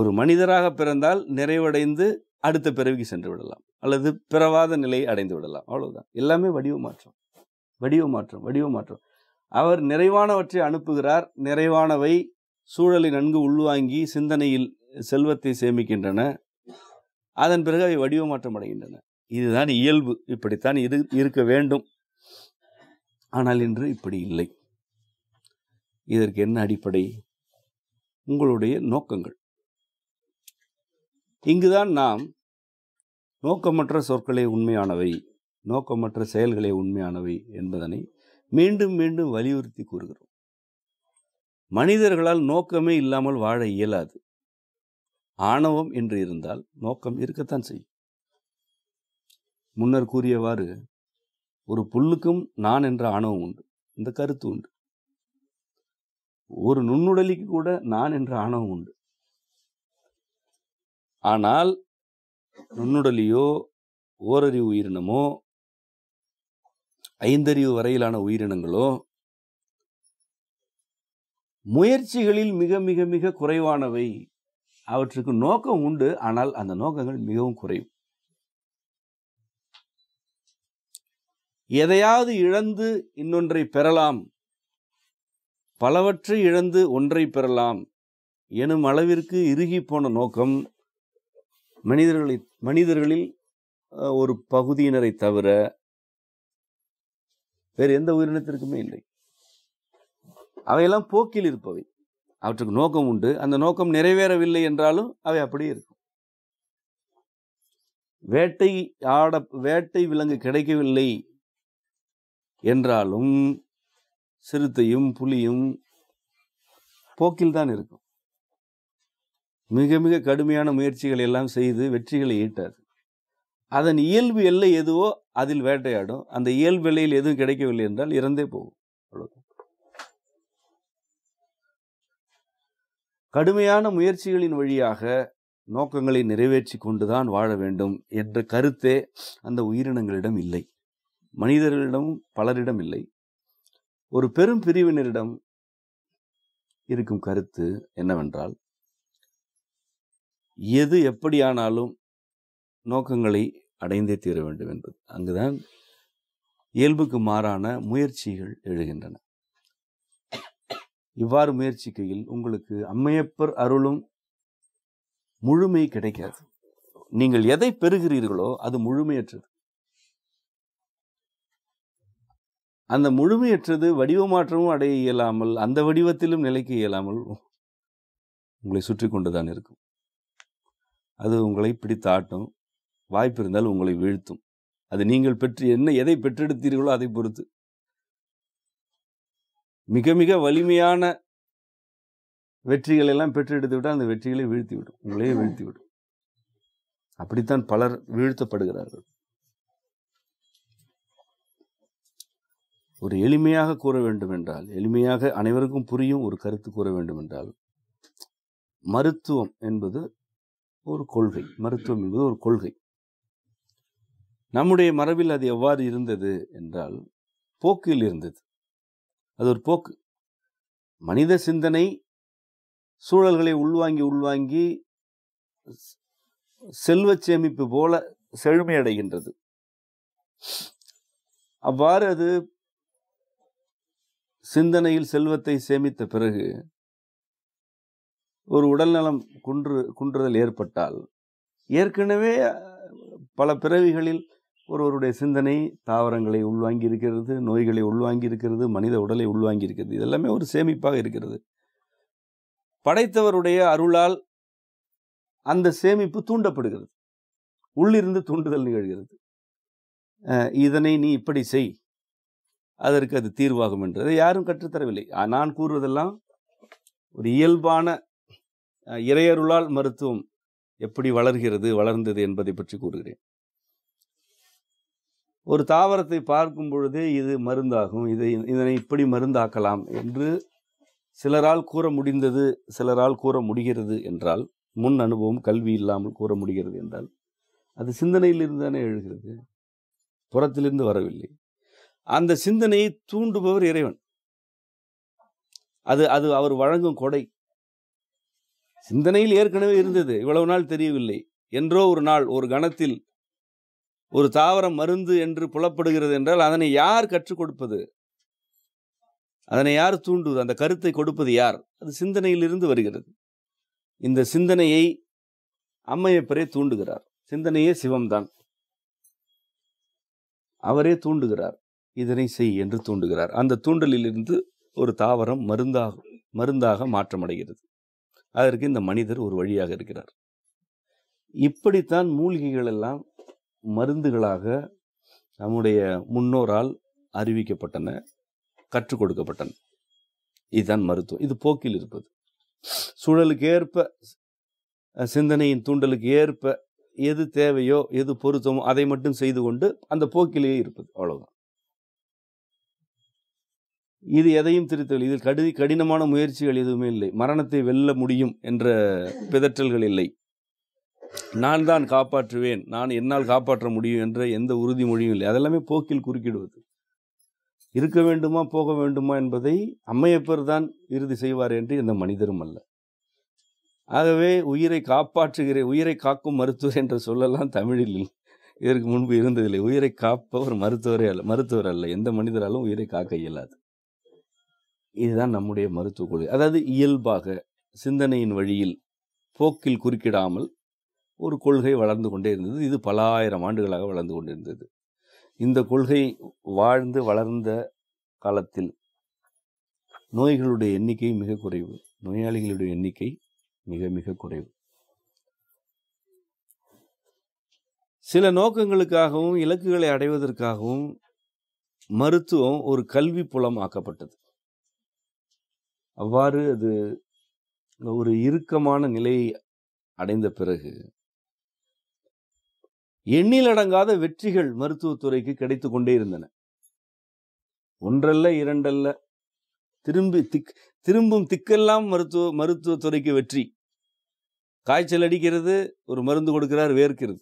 ஒரு மனிதராக பிறந்தால் நிறைவடைந்து அடுத்த பிறவிக்கு சென்று விடலாம் அல்லது பிறவாத நிலையை அடைந்து விடலாம் அவ்வளவுதான் எல்லாமே வடிவு மாற்றம் வடிவு மாற்றம் வடிவு மாற்றம் அவர் நிறைவானவற்றை அனுப்புகிறார் நிறைவானவை சூழலை நன்கு உள்வாங்கி சிந்தனையில் செல்வத்தை சேமிக்கின்றன அதன் பிறகு அவை வடிவ மாற்றம் அடைகின்றன இதுதான் இயல்பு இப்படித்தான் இரு இருக்க வேண்டும் ஆனால் இன்று இப்படி இல்லை இதற்கு என்ன அடிப்படை உங்களுடைய நோக்கங்கள் இங்குதான் நாம் நோக்கமற்ற சொற்களே உண்மையானவை நோக்கமற்ற செயல்களே உண்மையானவை என்பதனை மீண்டும் மீண்டும் வலியுறுத்தி கூறுகிறோம் மனிதர்களால் நோக்கமே இல்லாமல் வாழ இயலாது ஆணவம் என்று இருந்தால் நோக்கம் இருக்கத்தான் செய்யும் முன்னர் கூறியவாறு ஒரு புல்லுக்கும் நான் என்ற ஆணவம் உண்டு இந்த கருத்து உண்டு ஒரு நுண்ணுடலிக்கு கூட நான் என்ற ஆணவம் உண்டு ஆனால் நுண்ணுடலியோ ஓரறிவு உயிரினமோ ஐந்தறிவு வரையிலான உயிரினங்களோ முயற்சிகளில் மிக மிக மிக குறைவானவை அவற்றுக்கு நோக்கம் உண்டு ஆனால் அந்த நோக்கங்கள் மிகவும் குறைவு எதையாவது இழந்து இன்னொன்றை பெறலாம் பலவற்றை இழந்து ஒன்றை பெறலாம் எனும் அளவிற்கு இறுகி போன நோக்கம் மனிதர்களை மனிதர்களில் ஒரு பகுதியினரை தவிர வேறு எந்த உயிரினத்திற்குமே இல்லை அவையெல்லாம் போக்கில் இருப்பவை அவற்றுக்கு நோக்கம் உண்டு அந்த நோக்கம் நிறைவேறவில்லை என்றாலும் அவை அப்படியே இருக்கும் வேட்டை ஆட வேட்டை விலங்கு கிடைக்கவில்லை என்றாலும் சிறுத்தையும் புலியும் போக்கில் தான் இருக்கும் மிக மிக கடுமையான முயற்சிகள் எல்லாம் செய்து வெற்றிகளை ஈட்டாது அதன் இயல்பு எல்லை எதுவோ அதில் வேட்டையாடும் அந்த இயல்பு எல்லையில் எதுவும் கிடைக்கவில்லை என்றால் இறந்தே போகும் கடுமையான முயற்சிகளின் வழியாக நோக்கங்களை நிறைவேற்றி கொண்டுதான் வாழ வேண்டும் என்ற கருத்தே அந்த உயிரினங்களிடம் இல்லை மனிதர்களிடம் பலரிடம் இல்லை ஒரு பெரும் பிரிவினரிடம் இருக்கும் கருத்து என்னவென்றால் எது எப்படியானாலும் நோக்கங்களை அடைந்தே தீர வேண்டும் என்பது அங்குதான் இயல்புக்கு மாறான முயற்சிகள் எழுகின்றன இவ்வாறு முயற்சிக்கையில் உங்களுக்கு அம்மையப்பர் அருளும் முழுமை கிடைக்காது நீங்கள் எதை பெறுகிறீர்களோ அது முழுமையற்றது அந்த முழுமையற்றது வடிவமாற்றமும் அடைய இயலாமல் அந்த வடிவத்திலும் நிலைக்க இயலாமல் உங்களை சுற்றி கொண்டு தான் இருக்கும் அது உங்களை பிடித்து ஆட்டும் வாய்ப்பு இருந்தால் உங்களை வீழ்த்தும் அது நீங்கள் பெற்று என்ன எதை பெற்றெடுத்தீர்களோ அதை பொறுத்து மிக மிக வலிமையான வெற்றிகள் எல்லாம் பெற்றெடுத்து விட்டால் அந்த வெற்றிகளை வீழ்த்திவிடும் உங்களையே வீழ்த்திவிடும் அப்படித்தான் பலர் வீழ்த்தப்படுகிறார்கள் ஒரு எளிமையாக கூற வேண்டும் என்றால் எளிமையாக அனைவருக்கும் புரியும் ஒரு கருத்து கூற வேண்டும் என்றால் மருத்துவம் என்பது ஒரு கொள்கை மருத்துவம் என்பது ஒரு கொள்கை நம்முடைய மரபில் அது எவ்வாறு இருந்தது என்றால் போக்கில் இருந்தது அது ஒரு போக்கு மனித சிந்தனை சூழல்களை உள்வாங்கி உள்வாங்கி செல்வ சேமிப்பு போல செழுமையடைகின்றது அவ்வாறு அது சிந்தனையில் செல்வத்தை சேமித்த பிறகு ஒரு உடல்நலம் குன்று குன்றுதல் ஏற்பட்டால் ஏற்கனவே பல பிறவிகளில் ஒருவருடைய சிந்தனை தாவரங்களை உள்வாங்கி இருக்கிறது நோய்களை உள்வாங்கி இருக்கிறது மனித உடலை உள்வாங்கி இருக்கிறது இதெல்லாமே ஒரு சேமிப்பாக இருக்கிறது படைத்தவருடைய அருளால் அந்த சேமிப்பு தூண்டப்படுகிறது உள்ளிருந்து தூண்டுதல் நிகழ்கிறது இதனை நீ இப்படி செய் அதற்கு அது தீர்வாகும் என்று அதை யாரும் கற்றுத்தரவில்லை நான் கூறுவதெல்லாம் ஒரு இயல்பான இறையருளால் மருத்துவம் எப்படி வளர்கிறது வளர்ந்தது என்பதை பற்றி கூறுகிறேன் ஒரு தாவரத்தை பார்க்கும் பொழுதே இது மருந்தாகும் இதை இதனை இப்படி மருந்தாக்கலாம் என்று சிலரால் கூற முடிந்தது சிலரால் கூற முடிகிறது என்றால் முன் அனுபவம் கல்வி இல்லாமல் கூற முடிகிறது என்றால் அது சிந்தனையிலிருந்து தானே எழுகிறது புறத்திலிருந்து வரவில்லை அந்த சிந்தனையை தூண்டுபவர் இறைவன் அது அது அவர் வழங்கும் கொடை சிந்தனையில் ஏற்கனவே இருந்தது இவ்வளவு நாள் தெரியவில்லை என்றோ ஒரு நாள் ஒரு கணத்தில் ஒரு தாவரம் மருந்து என்று புலப்படுகிறது என்றால் அதனை யார் கற்றுக் கொடுப்பது அதனை யார் தூண்டுவது அந்த கருத்தை கொடுப்பது யார் அது சிந்தனையிலிருந்து வருகிறது இந்த சிந்தனையை அம்மையப்பரே தூண்டுகிறார் சிந்தனையே சிவம்தான் அவரே தூண்டுகிறார் இதனை செய் என்று தூண்டுகிறார் அந்த தூண்டலிலிருந்து ஒரு தாவரம் மருந்தாக மருந்தாக மாற்றமடைகிறது அதற்கு இந்த மனிதர் ஒரு வழியாக இருக்கிறார் இப்படித்தான் மூலிகைகள் எல்லாம் மருந்துகளாக நம்முடைய முன்னோரால் அறிவிக்கப்பட்டன கற்றுக் கொடுக்கப்பட்டன இதுதான் மருத்துவம் இது போக்கில் இருப்பது சூழலுக்கு ஏற்ப சிந்தனையின் தூண்டலுக்கு ஏற்ப எது தேவையோ எது பொருத்தமோ அதை மட்டும் செய்து கொண்டு அந்த போக்கிலேயே இருப்பது அவ்வளோதான் இது எதையும் திருத்தவில்லை இதில் கடி கடினமான முயற்சிகள் எதுவுமே இல்லை மரணத்தை வெல்ல முடியும் என்ற பிதற்றல்கள் இல்லை நான் தான் காப்பாற்றுவேன் நான் என்னால் காப்பாற்ற முடியும் என்ற எந்த உறுதிமொழியும் இல்லை அதெல்லாமே போக்கில் குறுக்கிடுவது இருக்க வேண்டுமா போக வேண்டுமா என்பதை அம்மையப்பர் தான் இறுதி செய்வார் என்று எந்த மனிதரும் அல்ல ஆகவே உயிரை காப்பாற்றுகிற உயிரை காக்கும் மருத்துவர் என்ற சொல்லலாம் தமிழில் இதற்கு முன்பு இருந்ததில்லை உயிரை காப்பவர் மருத்துவரே அல்ல மருத்துவர் அல்ல எந்த மனிதராலும் உயிரை காக்க இயலாது இதுதான் நம்முடைய மருத்துவ கொள்கை அதாவது இயல்பாக சிந்தனையின் வழியில் போக்கில் குறுக்கிடாமல் ஒரு கொள்கை வளர்ந்து கொண்டே இருந்தது இது பல ஆயிரம் ஆண்டுகளாக வளர்ந்து கொண்டிருந்தது இந்த கொள்கை வாழ்ந்து வளர்ந்த காலத்தில் நோய்களுடைய எண்ணிக்கை மிக குறைவு நோயாளிகளுடைய எண்ணிக்கை மிக மிக குறைவு சில நோக்கங்களுக்காகவும் இலக்குகளை அடைவதற்காகவும் மருத்துவம் ஒரு கல்வி புலம் ஆக்கப்பட்டது அவ்வாறு அது ஒரு இறுக்கமான நிலையை அடைந்த பிறகு எண்ணிலடங்காத வெற்றிகள் மருத்துவத்துறைக்கு கிடைத்து கொண்டே இருந்தன ஒன்றல்ல இரண்டல்ல திரும்பி திக் திரும்பும் திக்கெல்லாம் மருத்துவ மருத்துவத்துறைக்கு வெற்றி காய்ச்சல் அடிக்கிறது ஒரு மருந்து கொடுக்கிறார் வேர்க்கிறது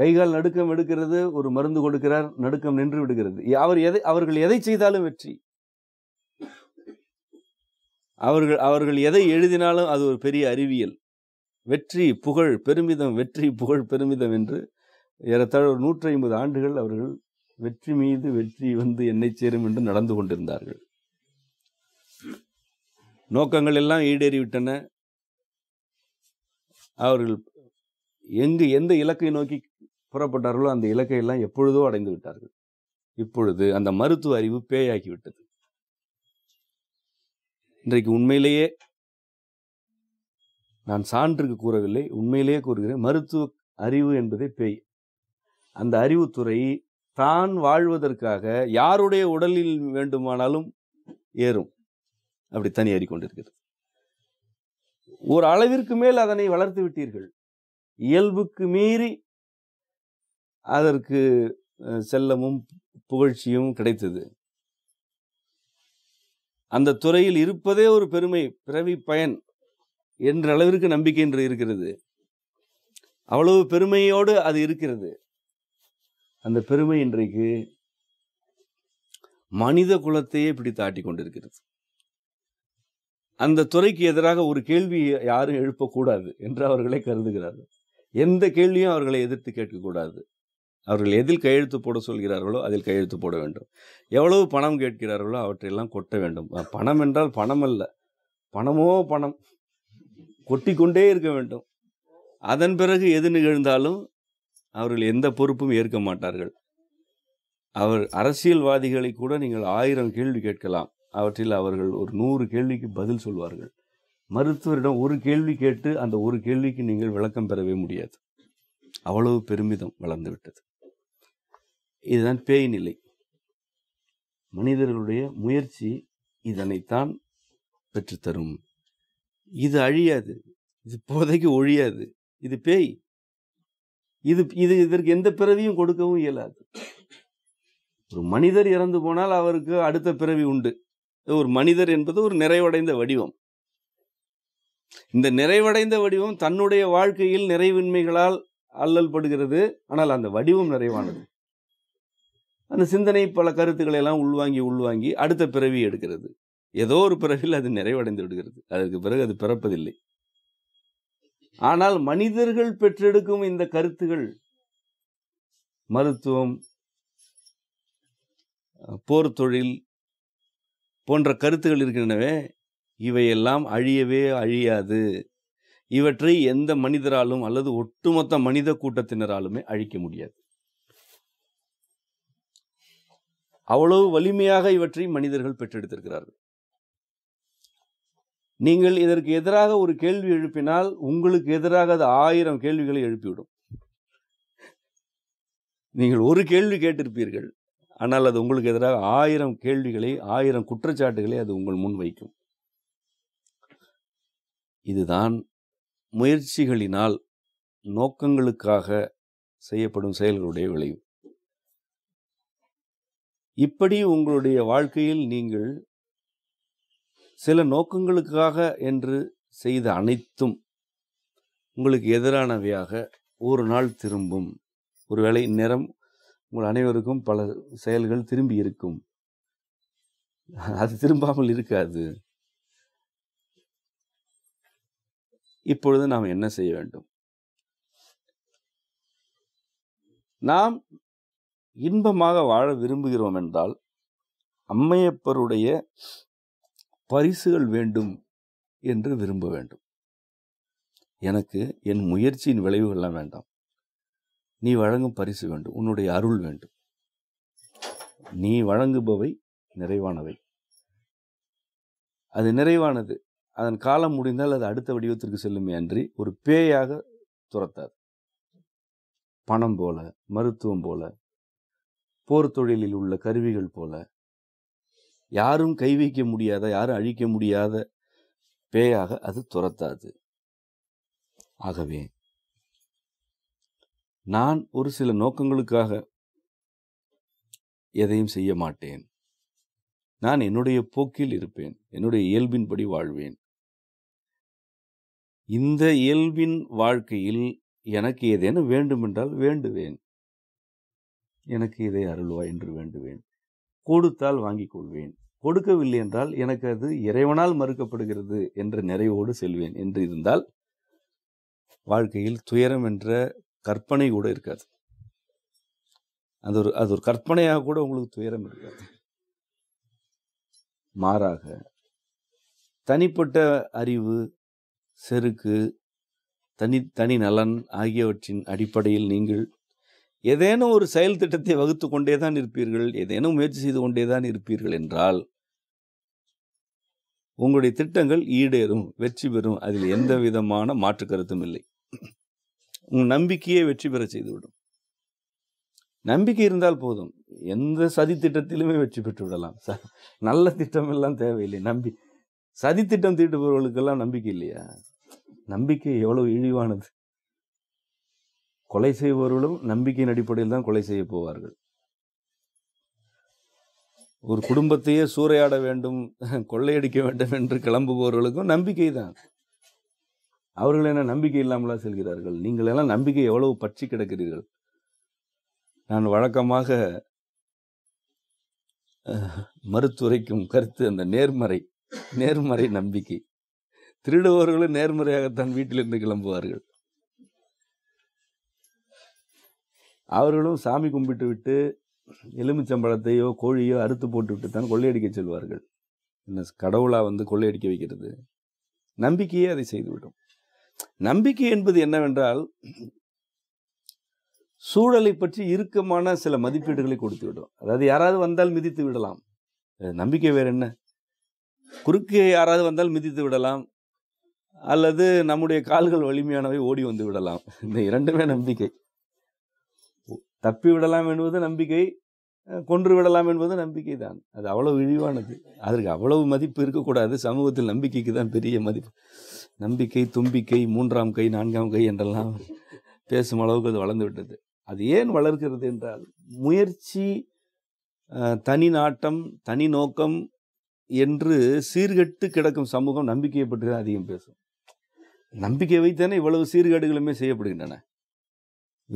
கைகால் நடுக்கம் எடுக்கிறது ஒரு மருந்து கொடுக்கிறார் நடுக்கம் நின்று விடுகிறது அவர் எதை அவர்கள் எதை செய்தாலும் வெற்றி அவர்கள் அவர்கள் எதை எழுதினாலும் அது ஒரு பெரிய அறிவியல் வெற்றி புகழ் பெருமிதம் வெற்றி புகழ் பெருமிதம் என்று ஏறத்தாழ ஒரு நூற்றி ஐம்பது ஆண்டுகள் அவர்கள் வெற்றி மீது வெற்றி வந்து என்னை சேரும் என்று நடந்து கொண்டிருந்தார்கள் நோக்கங்கள் எல்லாம் ஈடேறிவிட்டன அவர்கள் எங்கு எந்த இலக்கை நோக்கி புறப்பட்டார்களோ அந்த இலக்கையெல்லாம் எப்பொழுதோ அடைந்து விட்டார்கள் இப்பொழுது அந்த மருத்துவ அறிவு பேயாக்கிவிட்டது இன்றைக்கு உண்மையிலேயே நான் சான்றுக்கு கூறவில்லை உண்மையிலேயே கூறுகிறேன் மருத்துவ அறிவு என்பதே பேய் அந்த அறிவுத்துறை தான் வாழ்வதற்காக யாருடைய உடலில் வேண்டுமானாலும் ஏறும் அப்படி தனியாறி கொண்டிருக்கிறது ஒரு அளவிற்கு மேல் அதனை வளர்த்து விட்டீர்கள் இயல்புக்கு மீறி அதற்கு செல்லமும் புகழ்ச்சியும் கிடைத்தது அந்த துறையில் இருப்பதே ஒரு பெருமை பிறவி பயன் என்ற அளவிற்கு நம்பிக்கை என்று இருக்கிறது அவ்வளவு பெருமையோடு அது இருக்கிறது அந்த பெருமை இன்றைக்கு மனித குலத்தையே பிடித்து ஆட்டி கொண்டிருக்கிறது அந்த துறைக்கு எதிராக ஒரு கேள்வியை யாரும் எழுப்பக்கூடாது என்று அவர்களை கருதுகிறார்கள் எந்த கேள்வியும் அவர்களை எதிர்த்து கேட்கக்கூடாது அவர்கள் எதில் கையெழுத்து போட சொல்கிறார்களோ அதில் கையெழுத்து போட வேண்டும் எவ்வளவு பணம் கேட்கிறார்களோ அவற்றையெல்லாம் கொட்ட வேண்டும் பணம் என்றால் பணம் அல்ல பணமோ பணம் கொட்டி கொண்டே இருக்க வேண்டும் அதன் பிறகு எது நிகழ்ந்தாலும் அவர்கள் எந்த பொறுப்பும் ஏற்க மாட்டார்கள் அவர் அரசியல்வாதிகளை கூட நீங்கள் ஆயிரம் கேள்வி கேட்கலாம் அவற்றில் அவர்கள் ஒரு நூறு கேள்விக்கு பதில் சொல்வார்கள் மருத்துவரிடம் ஒரு கேள்வி கேட்டு அந்த ஒரு கேள்விக்கு நீங்கள் விளக்கம் பெறவே முடியாது அவ்வளவு பெருமிதம் வளர்ந்துவிட்டது இதுதான் பேய்நிலை மனிதர்களுடைய முயற்சி இதனைத்தான் பெற்றுத்தரும் இது அழியாது இது போதைக்கு ஒழியாது இது பேய் இது இது இதற்கு எந்த பிறவியும் கொடுக்கவும் இயலாது ஒரு மனிதர் இறந்து போனால் அவருக்கு அடுத்த பிறவி உண்டு ஒரு மனிதர் என்பது ஒரு நிறைவடைந்த வடிவம் இந்த நிறைவடைந்த வடிவம் தன்னுடைய வாழ்க்கையில் நிறைவின்மைகளால் அல்லல் படுகிறது ஆனால் அந்த வடிவம் நிறைவானது அந்த சிந்தனை பல கருத்துக்களை எல்லாம் உள்வாங்கி உள்வாங்கி அடுத்த பிறவி எடுக்கிறது ஏதோ ஒரு பிறவில் அது நிறைவடைந்து விடுகிறது அதற்கு பிறகு அது பிறப்பதில்லை ஆனால் மனிதர்கள் பெற்றெடுக்கும் இந்த கருத்துகள் மருத்துவம் போர் தொழில் போன்ற கருத்துகள் இருக்கின்றனவே இவையெல்லாம் அழியவே அழியாது இவற்றை எந்த மனிதராலும் அல்லது ஒட்டுமொத்த மனித கூட்டத்தினராலுமே அழிக்க முடியாது அவ்வளவு வலிமையாக இவற்றை மனிதர்கள் பெற்றெடுத்திருக்கிறார்கள் நீங்கள் இதற்கு எதிராக ஒரு கேள்வி எழுப்பினால் உங்களுக்கு எதிராக அது ஆயிரம் கேள்விகளை எழுப்பிவிடும் நீங்கள் ஒரு கேள்வி கேட்டிருப்பீர்கள் ஆனால் அது உங்களுக்கு எதிராக ஆயிரம் கேள்விகளை ஆயிரம் குற்றச்சாட்டுகளை அது உங்கள் முன் வைக்கும் இதுதான் முயற்சிகளினால் நோக்கங்களுக்காக செய்யப்படும் செயல்களுடைய விளைவு இப்படி உங்களுடைய வாழ்க்கையில் நீங்கள் சில நோக்கங்களுக்காக என்று செய்த அனைத்தும் உங்களுக்கு எதிரானவையாக ஒரு நாள் திரும்பும் ஒருவேளை இந்நேரம் உங்கள் அனைவருக்கும் பல செயல்கள் திரும்பி இருக்கும் அது திரும்பாமல் இருக்காது இப்பொழுது நாம் என்ன செய்ய வேண்டும் நாம் இன்பமாக வாழ விரும்புகிறோம் என்றால் அம்மையப்பருடைய பரிசுகள் வேண்டும் என்று விரும்ப வேண்டும் எனக்கு என் முயற்சியின் விளைவுகள்லாம் வேண்டாம் நீ வழங்கும் பரிசு வேண்டும் உன்னுடைய அருள் வேண்டும் நீ வழங்குபவை நிறைவானவை அது நிறைவானது அதன் காலம் முடிந்தால் அது அடுத்த வடிவத்திற்கு செல்லுமே அன்றி ஒரு பேயாக துரத்தாது பணம் போல மருத்துவம் போல போர் தொழிலில் உள்ள கருவிகள் போல யாரும் கை வைக்க முடியாத யாரும் அழிக்க முடியாத பேயாக அது துரத்தாது ஆகவே நான் ஒரு சில நோக்கங்களுக்காக எதையும் செய்ய மாட்டேன் நான் என்னுடைய போக்கில் இருப்பேன் என்னுடைய இயல்பின்படி வாழ்வேன் இந்த இயல்பின் வாழ்க்கையில் எனக்கு ஏதேனும் வேண்டுமென்றால் வேண்டுவேன் எனக்கு இதை அருள்வா என்று வேண்டுவேன் கொடுத்தால் வாங்கிக் கொள்வேன் கொடுக்கவில்லை என்றால் எனக்கு அது இறைவனால் மறுக்கப்படுகிறது என்ற நிறைவோடு செல்வேன் என்று இருந்தால் வாழ்க்கையில் துயரம் என்ற கற்பனை கூட இருக்காது அது ஒரு அது ஒரு கற்பனையாக கூட உங்களுக்கு துயரம் இருக்காது மாறாக தனிப்பட்ட அறிவு செருக்கு தனி தனி நலன் ஆகியவற்றின் அடிப்படையில் நீங்கள் ஏதேனும் ஒரு செயல் திட்டத்தை வகுத்து கொண்டே தான் இருப்பீர்கள் ஏதேனும் முயற்சி செய்து கொண்டே தான் இருப்பீர்கள் என்றால் உங்களுடைய திட்டங்கள் ஈடேறும் வெற்றி பெறும் அதில் எந்த விதமான மாற்று கருத்தும் இல்லை உங்கள் நம்பிக்கையை வெற்றி பெற செய்துவிடும் நம்பிக்கை இருந்தால் போதும் எந்த சதி திட்டத்திலுமே வெற்றி பெற்று விடலாம் நல்ல திட்டம் எல்லாம் தேவையில்லை நம்பி சதி திட்டம் தீட்டுபவர்களுக்கெல்லாம் நம்பிக்கை இல்லையா நம்பிக்கை எவ்வளவு இழிவானது கொலை செய்பவர்களும் நம்பிக்கையின் அடிப்படையில் தான் கொலை செய்ய போவார்கள் ஒரு குடும்பத்தையே சூறையாட வேண்டும் கொள்ளையடிக்க வேண்டும் என்று கிளம்புபவர்களுக்கும் நம்பிக்கை தான் அவர்கள் என்ன நம்பிக்கை இல்லாமலாம் செல்கிறார்கள் நீங்கள் எல்லாம் நம்பிக்கை எவ்வளவு பற்றி கிடக்கிறீர்கள் நான் வழக்கமாக மறுத்துரைக்கும் கருத்து அந்த நேர்மறை நேர்மறை நம்பிக்கை திருடுபவர்களும் நேர்மறையாகத்தான் வீட்டிலிருந்து கிளம்புவார்கள் அவர்களும் சாமி கும்பிட்டு விட்டு எலுமிச்சம்பழத்தையோ கோழியோ அறுத்து போட்டு விட்டு தான் கொள்ளையடிக்க செல்வார்கள் என்ன கடவுளாக வந்து கொள்ளையடிக்க வைக்கிறது நம்பிக்கையே அதை செய்துவிடும் நம்பிக்கை என்பது என்னவென்றால் சூழலை பற்றி இறுக்கமான சில மதிப்பீடுகளை கொடுத்து விடும் அதாவது யாராவது வந்தால் மிதித்து விடலாம் நம்பிக்கை வேறு என்ன குறுக்கே யாராவது வந்தால் மிதித்து விடலாம் அல்லது நம்முடைய கால்கள் வலிமையானவை ஓடி வந்து விடலாம் இந்த இரண்டுமே நம்பிக்கை தப்பி விடலாம் என்பது நம்பிக்கை கொன்று விடலாம் என்பது நம்பிக்கை தான் அது அவ்வளவு இழிவானது அதற்கு அவ்வளவு மதிப்பு இருக்கக்கூடாது சமூகத்தில் நம்பிக்கைக்கு தான் பெரிய மதிப்பு நம்பிக்கை தும்பிக்கை மூன்றாம் கை நான்காம் கை என்றெல்லாம் பேசும் அளவுக்கு அது வளர்ந்து விட்டது அது ஏன் வளர்க்கிறது என்றால் முயற்சி தனி நாட்டம் தனி நோக்கம் என்று சீர்கெட்டு கிடக்கும் சமூகம் நம்பிக்கையை பற்றி தான் அதிகம் பேசும் நம்பிக்கை வைத்தானே இவ்வளவு சீர்கேடுகளுமே செய்யப்படுகின்றன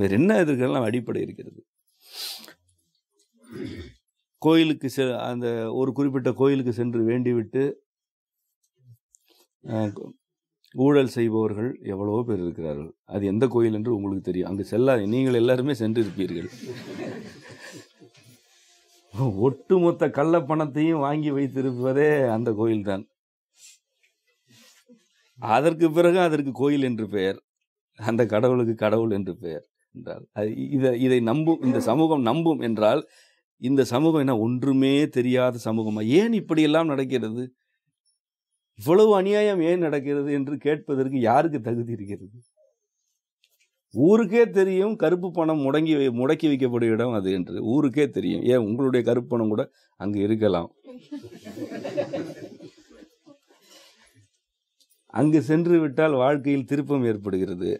வேறு என்ன இதுக்கெல்லாம் அடிப்படை இருக்கிறது கோயிலுக்கு செ அந்த ஒரு குறிப்பிட்ட கோயிலுக்கு சென்று வேண்டிவிட்டு ஊழல் செய்பவர்கள் எவ்வளவோ பேர் இருக்கிறார்கள் அது எந்த கோயில் என்று உங்களுக்கு தெரியும் அங்கே செல்லா நீங்கள் எல்லாருமே சென்றிருப்பீர்கள் ஒட்டுமொத்த கள்ளப்பணத்தையும் வாங்கி வைத்திருப்பதே அந்த கோயில்தான் அதற்கு பிறகு அதற்கு கோயில் என்று பெயர் அந்த கடவுளுக்கு கடவுள் என்று பெயர் என்றால் இதை இதை நம்பும் இந்த சமூகம் நம்பும் என்றால் இந்த சமூகம் என்ன ஒன்றுமே தெரியாத சமூகமா ஏன் இப்படியெல்லாம் நடக்கிறது இவ்வளவு அநியாயம் ஏன் நடக்கிறது என்று கேட்பதற்கு யாருக்கு தகுதி இருக்கிறது ஊருக்கே தெரியும் கருப்பு பணம் முடங்கி முடக்கி வைக்கப்படும் இடம் அது என்று ஊருக்கே தெரியும் ஏன் உங்களுடைய கருப்பு பணம் கூட அங்கு இருக்கலாம் அங்கு சென்று விட்டால் வாழ்க்கையில் திருப்பம் ஏற்படுகிறது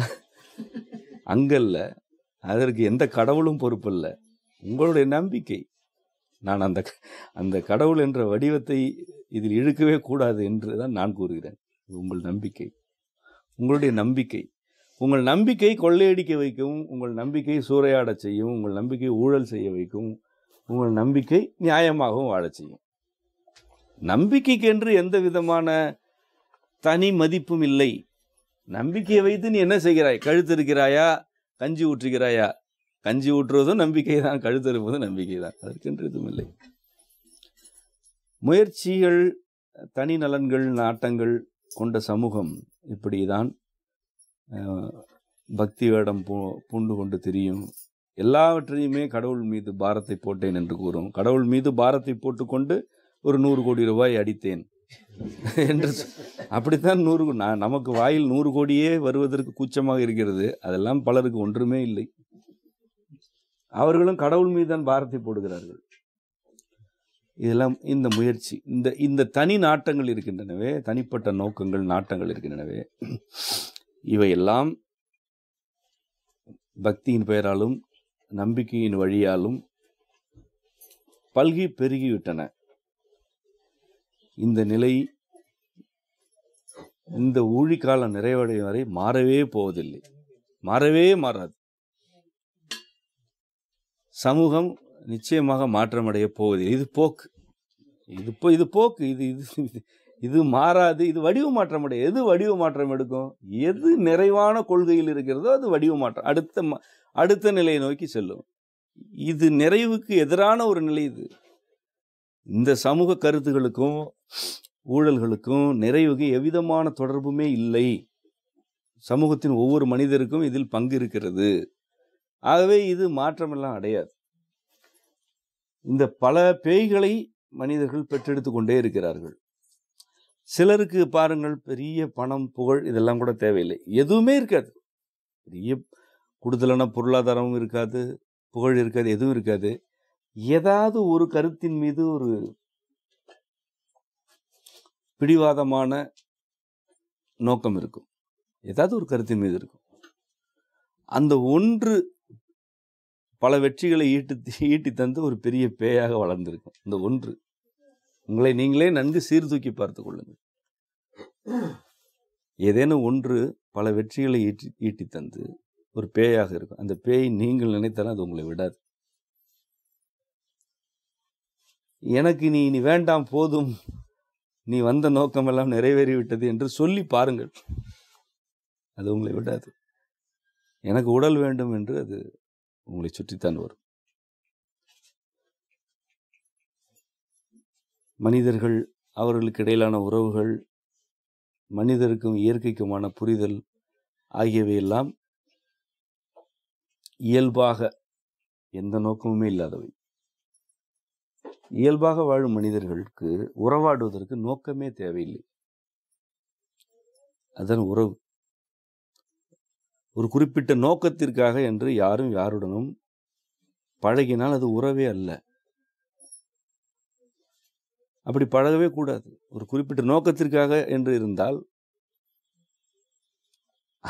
[laughs] அங்கல்ல அதற்கு எந்த கடவுளும் பொறுப்பு இல்லை உங்களுடைய நம்பிக்கை நான் அந்த அந்த கடவுள் என்ற வடிவத்தை இதில் இழுக்கவே கூடாது என்று தான் நான் கூறுகிறேன் உங்கள் நம்பிக்கை உங்களுடைய நம்பிக்கை உங்கள் நம்பிக்கை கொள்ளையடிக்க வைக்கும் உங்கள் நம்பிக்கை சூறையாட செய்யும் உங்கள் நம்பிக்கை ஊழல் செய்ய வைக்கும் உங்கள் நம்பிக்கை நியாயமாகவும் வாழச் செய்யும் நம்பிக்கைக்கென்று எந்த விதமான தனி மதிப்பும் இல்லை நம்பிக்கையை வைத்து நீ என்ன செய்கிறாய் கழுத்து இருக்கிறாயா கஞ்சி ஊற்றுகிறாயா கஞ்சி ஊற்றுவதும் நம்பிக்கை தான் கழுத்து இருப்பதும் நம்பிக்கை தான் அதற்கென்று எதுவும் இல்லை முயற்சிகள் தனி நலன்கள் நாட்டங்கள் கொண்ட சமூகம் இப்படி தான் பக்தி வேடம் பூ பூண்டு கொண்டு தெரியும் எல்லாவற்றையுமே கடவுள் மீது பாரத்தை போட்டேன் என்று கூறும் கடவுள் மீது பாரத்தை போட்டுக்கொண்டு ஒரு நூறு கோடி ரூபாய் அடித்தேன் என்று அப்படித்தான் நூறு நான் நமக்கு வாயில் நூறு கோடியே வருவதற்கு கூச்சமாக இருக்கிறது அதெல்லாம் பலருக்கு ஒன்றுமே இல்லை அவர்களும் கடவுள் மீது தான் பாரத்தை போடுகிறார்கள் இதெல்லாம் இந்த முயற்சி இந்த இந்த தனி நாட்டங்கள் இருக்கின்றனவே தனிப்பட்ட நோக்கங்கள் நாட்டங்கள் இருக்கின்றனவே இவையெல்லாம் பக்தியின் பெயராலும் நம்பிக்கையின் வழியாலும் பல்கி பெருகிவிட்டன இந்த நிலை இந்த ஊழிக்காலம் நிறைவடையும் வரை மாறவே போவதில்லை மாறவே மாறாது சமூகம் நிச்சயமாக மாற்றமடைய போவதில்லை இது போக்கு இது போ இது போக்கு இது இது இது மாறாது இது வடிவு மாற்றம் அடைய எது வடிவு மாற்றம் எடுக்கும் எது நிறைவான கொள்கையில் இருக்கிறதோ அது வடிவு மாற்றம் அடுத்த அடுத்த நிலையை நோக்கி செல்லும் இது நிறைவுக்கு எதிரான ஒரு நிலை இது இந்த சமூக கருத்துகளுக்கும் ஊழல்களுக்கும் நிறைவுக்கு எவ்விதமான தொடர்புமே இல்லை சமூகத்தின் ஒவ்வொரு மனிதருக்கும் இதில் பங்கு இருக்கிறது ஆகவே இது மாற்றமெல்லாம் அடையாது இந்த பல பேய்களை மனிதர்கள் பெற்றெடுத்து கொண்டே இருக்கிறார்கள் சிலருக்கு பாருங்கள் பெரிய பணம் புகழ் இதெல்லாம் கூட தேவையில்லை எதுவுமே இருக்காது பெரிய கூடுதலான பொருளாதாரமும் இருக்காது புகழ் இருக்காது எதுவும் இருக்காது ஏதாவது ஒரு கருத்தின் மீது ஒரு பிடிவாதமான நோக்கம் இருக்கும் ஏதாவது ஒரு கருத்தின் மீது இருக்கும் அந்த ஒன்று பல வெற்றிகளை ஈட்டு ஈட்டி தந்து ஒரு பெரிய பேயாக வளர்ந்திருக்கும் இந்த ஒன்று உங்களை நீங்களே நன்கு சீர்தூக்கி பார்த்து கொள்ளுங்கள் ஏதேனும் ஒன்று பல வெற்றிகளை ஈட்டி ஈட்டி தந்து ஒரு பேயாக இருக்கும் அந்த பேயை நீங்கள் நினைத்தாலும் அது உங்களை விடாது எனக்கு நீ இனி வேண்டாம் போதும் நீ வந்த நோக்கமெல்லாம் நிறைவேறிவிட்டது என்று சொல்லி பாருங்கள் அது உங்களை விடாது எனக்கு உடல் வேண்டும் என்று அது உங்களை சுற்றித்தான் வரும் மனிதர்கள் அவர்களுக்கு இடையிலான உறவுகள் மனிதருக்கும் இயற்கைக்குமான புரிதல் ஆகியவையெல்லாம் இயல்பாக எந்த நோக்கமுமே இல்லாதவை இயல்பாக வாழும் மனிதர்களுக்கு உறவாடுவதற்கு நோக்கமே தேவையில்லை அதன் உறவு ஒரு குறிப்பிட்ட நோக்கத்திற்காக என்று யாரும் யாருடனும் பழகினால் அது உறவே அல்ல அப்படி பழகவே கூடாது ஒரு குறிப்பிட்ட நோக்கத்திற்காக என்று இருந்தால்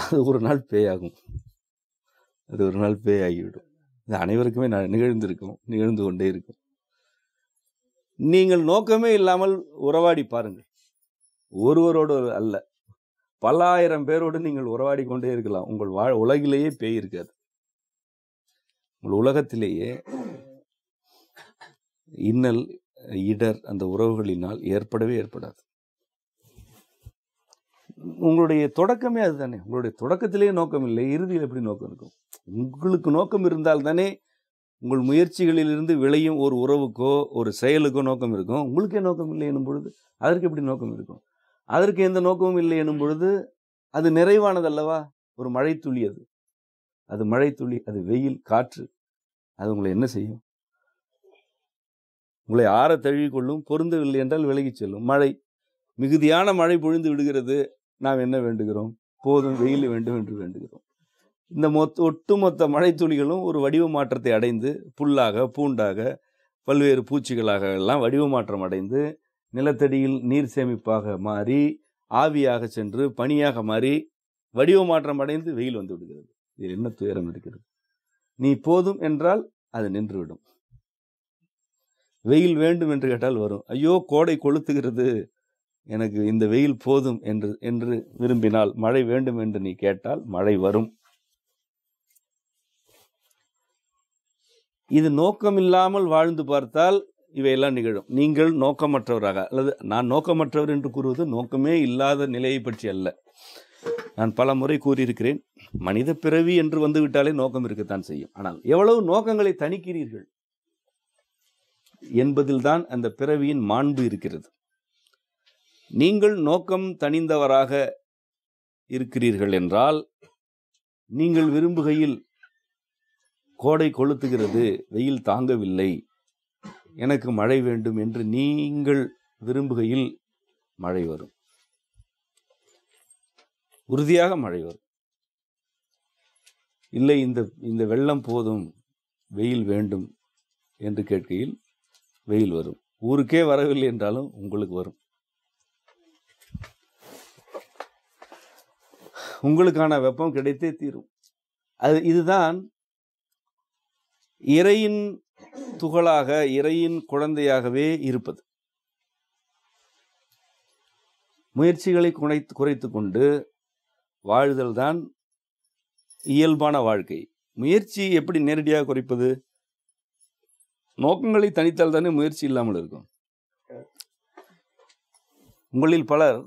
அது ஒரு நாள் பேயாகும் அது ஒரு நாள் பேயாகிவிடும் இது அனைவருக்குமே நிகழ்ந்திருக்கும் நிகழ்ந்து கொண்டே இருக்கும் நீங்கள் நோக்கமே இல்லாமல் உறவாடி பாருங்கள் ஒருவரோடு அல்ல பல்லாயிரம் பேரோடு நீங்கள் உறவாடி கொண்டே இருக்கலாம் உங்கள் வா உலகிலேயே பேயிருக்காது உங்கள் உலகத்திலேயே இன்னல் இடர் அந்த உறவுகளினால் ஏற்படவே ஏற்படாது உங்களுடைய தொடக்கமே அதுதானே உங்களுடைய தொடக்கத்திலேயே நோக்கம் இல்லை இறுதியில் எப்படி நோக்கம் இருக்கும் உங்களுக்கு நோக்கம் இருந்தால் தானே உங்கள் முயற்சிகளிலிருந்து விளையும் ஒரு உறவுக்கோ ஒரு செயலுக்கோ நோக்கம் இருக்கும் உங்களுக்கே நோக்கம் இல்லை எனும் பொழுது அதற்கு எப்படி நோக்கம் இருக்கும் அதற்கு எந்த நோக்கமும் இல்லை எனும் பொழுது அது நிறைவானது அல்லவா ஒரு மழை துளி அது அது மழை துளி அது வெயில் காற்று அது உங்களை என்ன செய்யும் உங்களை ஆற தழுவிக்கொள்ளும் பொருந்தவில்லை என்றால் விலகிச் செல்லும் மழை மிகுதியான மழை பொழிந்து விடுகிறது நாம் என்ன வேண்டுகிறோம் போதும் வெயில் வேண்டும் என்று வேண்டுகிறோம் இந்த மொத்த ஒட்டுமொத்த மழைத்துளிகளும் ஒரு வடிவ மாற்றத்தை அடைந்து புல்லாக பூண்டாக பல்வேறு பூச்சிகளாக எல்லாம் வடிவ மாற்றம் அடைந்து நிலத்தடியில் நீர் சேமிப்பாக மாறி ஆவியாக சென்று பனியாக மாறி வடிவ மாற்றம் அடைந்து வெயில் வந்து விடுகிறது இதில் என்ன துயரம் இருக்கிறது நீ போதும் என்றால் அது நின்றுவிடும் வெயில் வேண்டும் என்று கேட்டால் வரும் ஐயோ கோடை கொளுத்துகிறது எனக்கு இந்த வெயில் போதும் என்று என்று விரும்பினால் மழை வேண்டும் என்று நீ கேட்டால் மழை வரும் இது நோக்கம் இல்லாமல் வாழ்ந்து பார்த்தால் இவையெல்லாம் நிகழும் நீங்கள் நோக்கமற்றவராக அல்லது நான் நோக்கமற்றவர் என்று கூறுவது நோக்கமே இல்லாத நிலையை பற்றி அல்ல நான் பல முறை கூறியிருக்கிறேன் மனித பிறவி என்று வந்துவிட்டாலே நோக்கம் இருக்கத்தான் செய்யும் ஆனால் எவ்வளவு நோக்கங்களை தணிக்கிறீர்கள் என்பதில்தான் அந்த பிறவியின் மாண்பு இருக்கிறது நீங்கள் நோக்கம் தணிந்தவராக இருக்கிறீர்கள் என்றால் நீங்கள் விரும்புகையில் கோடை கொளுத்துகிறது வெயில் தாங்கவில்லை எனக்கு மழை வேண்டும் என்று நீங்கள் விரும்புகையில் மழை வரும் உறுதியாக மழை வரும் இல்லை இந்த இந்த வெள்ளம் போதும் வெயில் வேண்டும் என்று கேட்கையில் வெயில் வரும் ஊருக்கே வரவில்லை என்றாலும் உங்களுக்கு வரும் உங்களுக்கான வெப்பம் கிடைத்தே தீரும் அது இதுதான் இறையின் துகளாக இறையின் குழந்தையாகவே இருப்பது முயற்சிகளை குறை குறைத்து கொண்டு வாழுதல் தான் இயல்பான வாழ்க்கை முயற்சி எப்படி நேரடியாக குறைப்பது நோக்கங்களை தனித்தால் தானே முயற்சி இல்லாமல் இருக்கும் உங்களில் பலர்